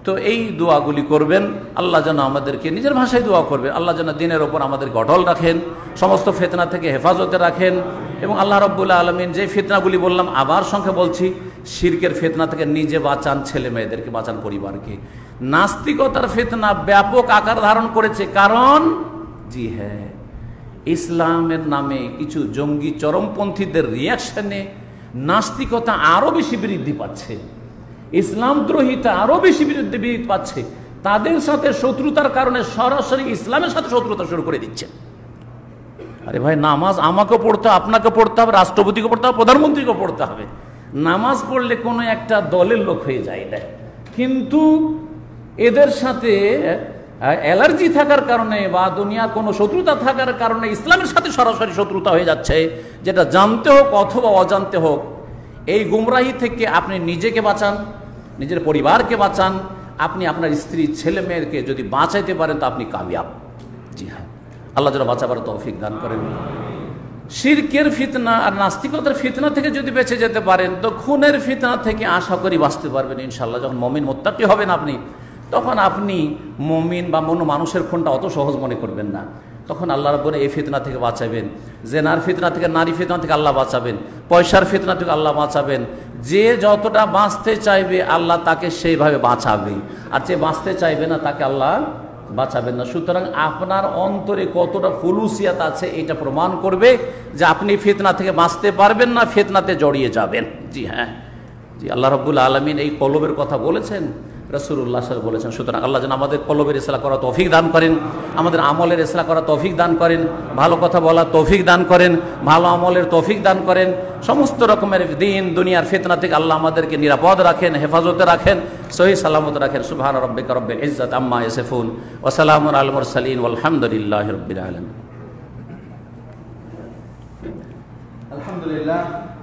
তো এই দোয়াগুলি করবেন আল্লাহ যেন আমাদেরকে নিজের ভাষায় দোয়া করবেন আল্লাহ যেন দিনের ওপর আমাদের অটল রাখেন সমস্ত ফেতনা থেকে হেফাজতে রাখেন এবং আল্লাহ রব্বুল্লাহ আলমিন যে ফেতনাগুলি বললাম আবার সংখ্যা বলছি শির্কের ফেতনা থেকে নিজে বাঁচান ছেলে মেয়েদেরকে বাঁচান পরিবারকে নাস্তিকতার ফেতনা ব্যাপক আকার ধারণ করেছে কারণ জি হ্যাঁ ইসলামের নামে কিছু জঙ্গি চরমপন্থীদের রিয়াকশনে নাস্তিকতা আরও বেশি বৃদ্ধি পাচ্ছে ইসলাম দ্রোহিতা আরো বেশি বিরুদ্ধে বিহিত পাচ্ছে তাদের সাথে শত্রুতার কারণে সরাসরি ইসলামের সাথে শত্রুতা শুরু করে দিচ্ছে আরে ভাই নামাজ আমাকে পড়তে আপনাকে পড়তে হবে রাষ্ট্রপতিকে পড়তে হবে প্রধানমন্ত্রীকে পড়তে হবে নামাজ পড়লে কোনো একটা দলের লোক হয়ে যায় না কিন্তু এদের সাথে অ্যালার্জি থাকার কারণে বা দুনিয়ার কোনো শত্রুতা থাকার কারণে ইসলামের সাথে সরাসরি শত্রুতা হয়ে যাচ্ছে যেটা জানতে হোক অথবা অজান্তে হোক এই গুমরাহি থেকে আপনি নিজেকে বাঁচান নিজের পরিবারকে বাঁচান আপনি আপনার স্ত্রী ছেলে মেয়েকে যদি বাঁচাইতে পারেন তো আপনি কামিয়াব জি হ্যাঁ আল্লাহ যারা বাঁচাবার তৌফিক দান করেন শিরকের ফিতনা আর নাস্তিকতার ফিতনা থেকে যদি বেঁচে যেতে পারেন তো খুনের ফিতনা থেকে আশা করি বাঁচতে পারবেন ইনশাল্লাহ যখন মমিন মোত্তাটি হবেন আপনি তখন আপনি মমিন বা মনো মানুষের খুনটা অত সহজ মনে করবেন না তখন আল্লাহ রব্বনে এই ফিতনা থেকে বাঁচাবেন জেনার ফিতনা থেকে নারী ফিতনা থেকে আল্লাহ বাঁচাবেন পয়সার ফিতনা থেকে আল্লাহ বাঁচাবেন যে যতটা বাঁচতে চাইবে আল্লাহ তাকে সেইভাবে বাঁচাবে আর যে বাঁচতে চাইবে না তাকে আল্লাহ বাঁচাবেন না সুতরাং আপনার অন্তরে কতটা ফুলুসিয়াত আছে এটা প্রমাণ করবে যে আপনি ফিতনা থেকে বাঁচতে পারবেন না ফিতনাতে জড়িয়ে যাবেন জি হ্যাঁ জি আল্লাহ রব্বুল আলমিন এই কলবের কথা বলেছেন রসুল্লাহ সাহেব বলেছেন সুতরাং আল্লাহ যেন আমাদের পল্লবের ইসলা করা তৌফিক দান করেন আমাদের আমলের ইসলা করা তৌফিক দান করেন ভালো কথা বলা তৌফিক দান করেন ভালো আমলের তৌফিক দান করেন সমস্ত রকমের দিন দুনিয়ার ফেতনা থেকে আল্লাহ আমাদেরকে নিরাপদ রাখেন হেফাজতে রাখেন সহি সালামত রাখেন সুবাহ রব্বিক রব্বিল ইজ্জত আম্মা ইসেফুন ওসালাম আলমর সালিন আলহামদুলিল্লাহ রব্বিল আলম আলহামদুলিল্লাহ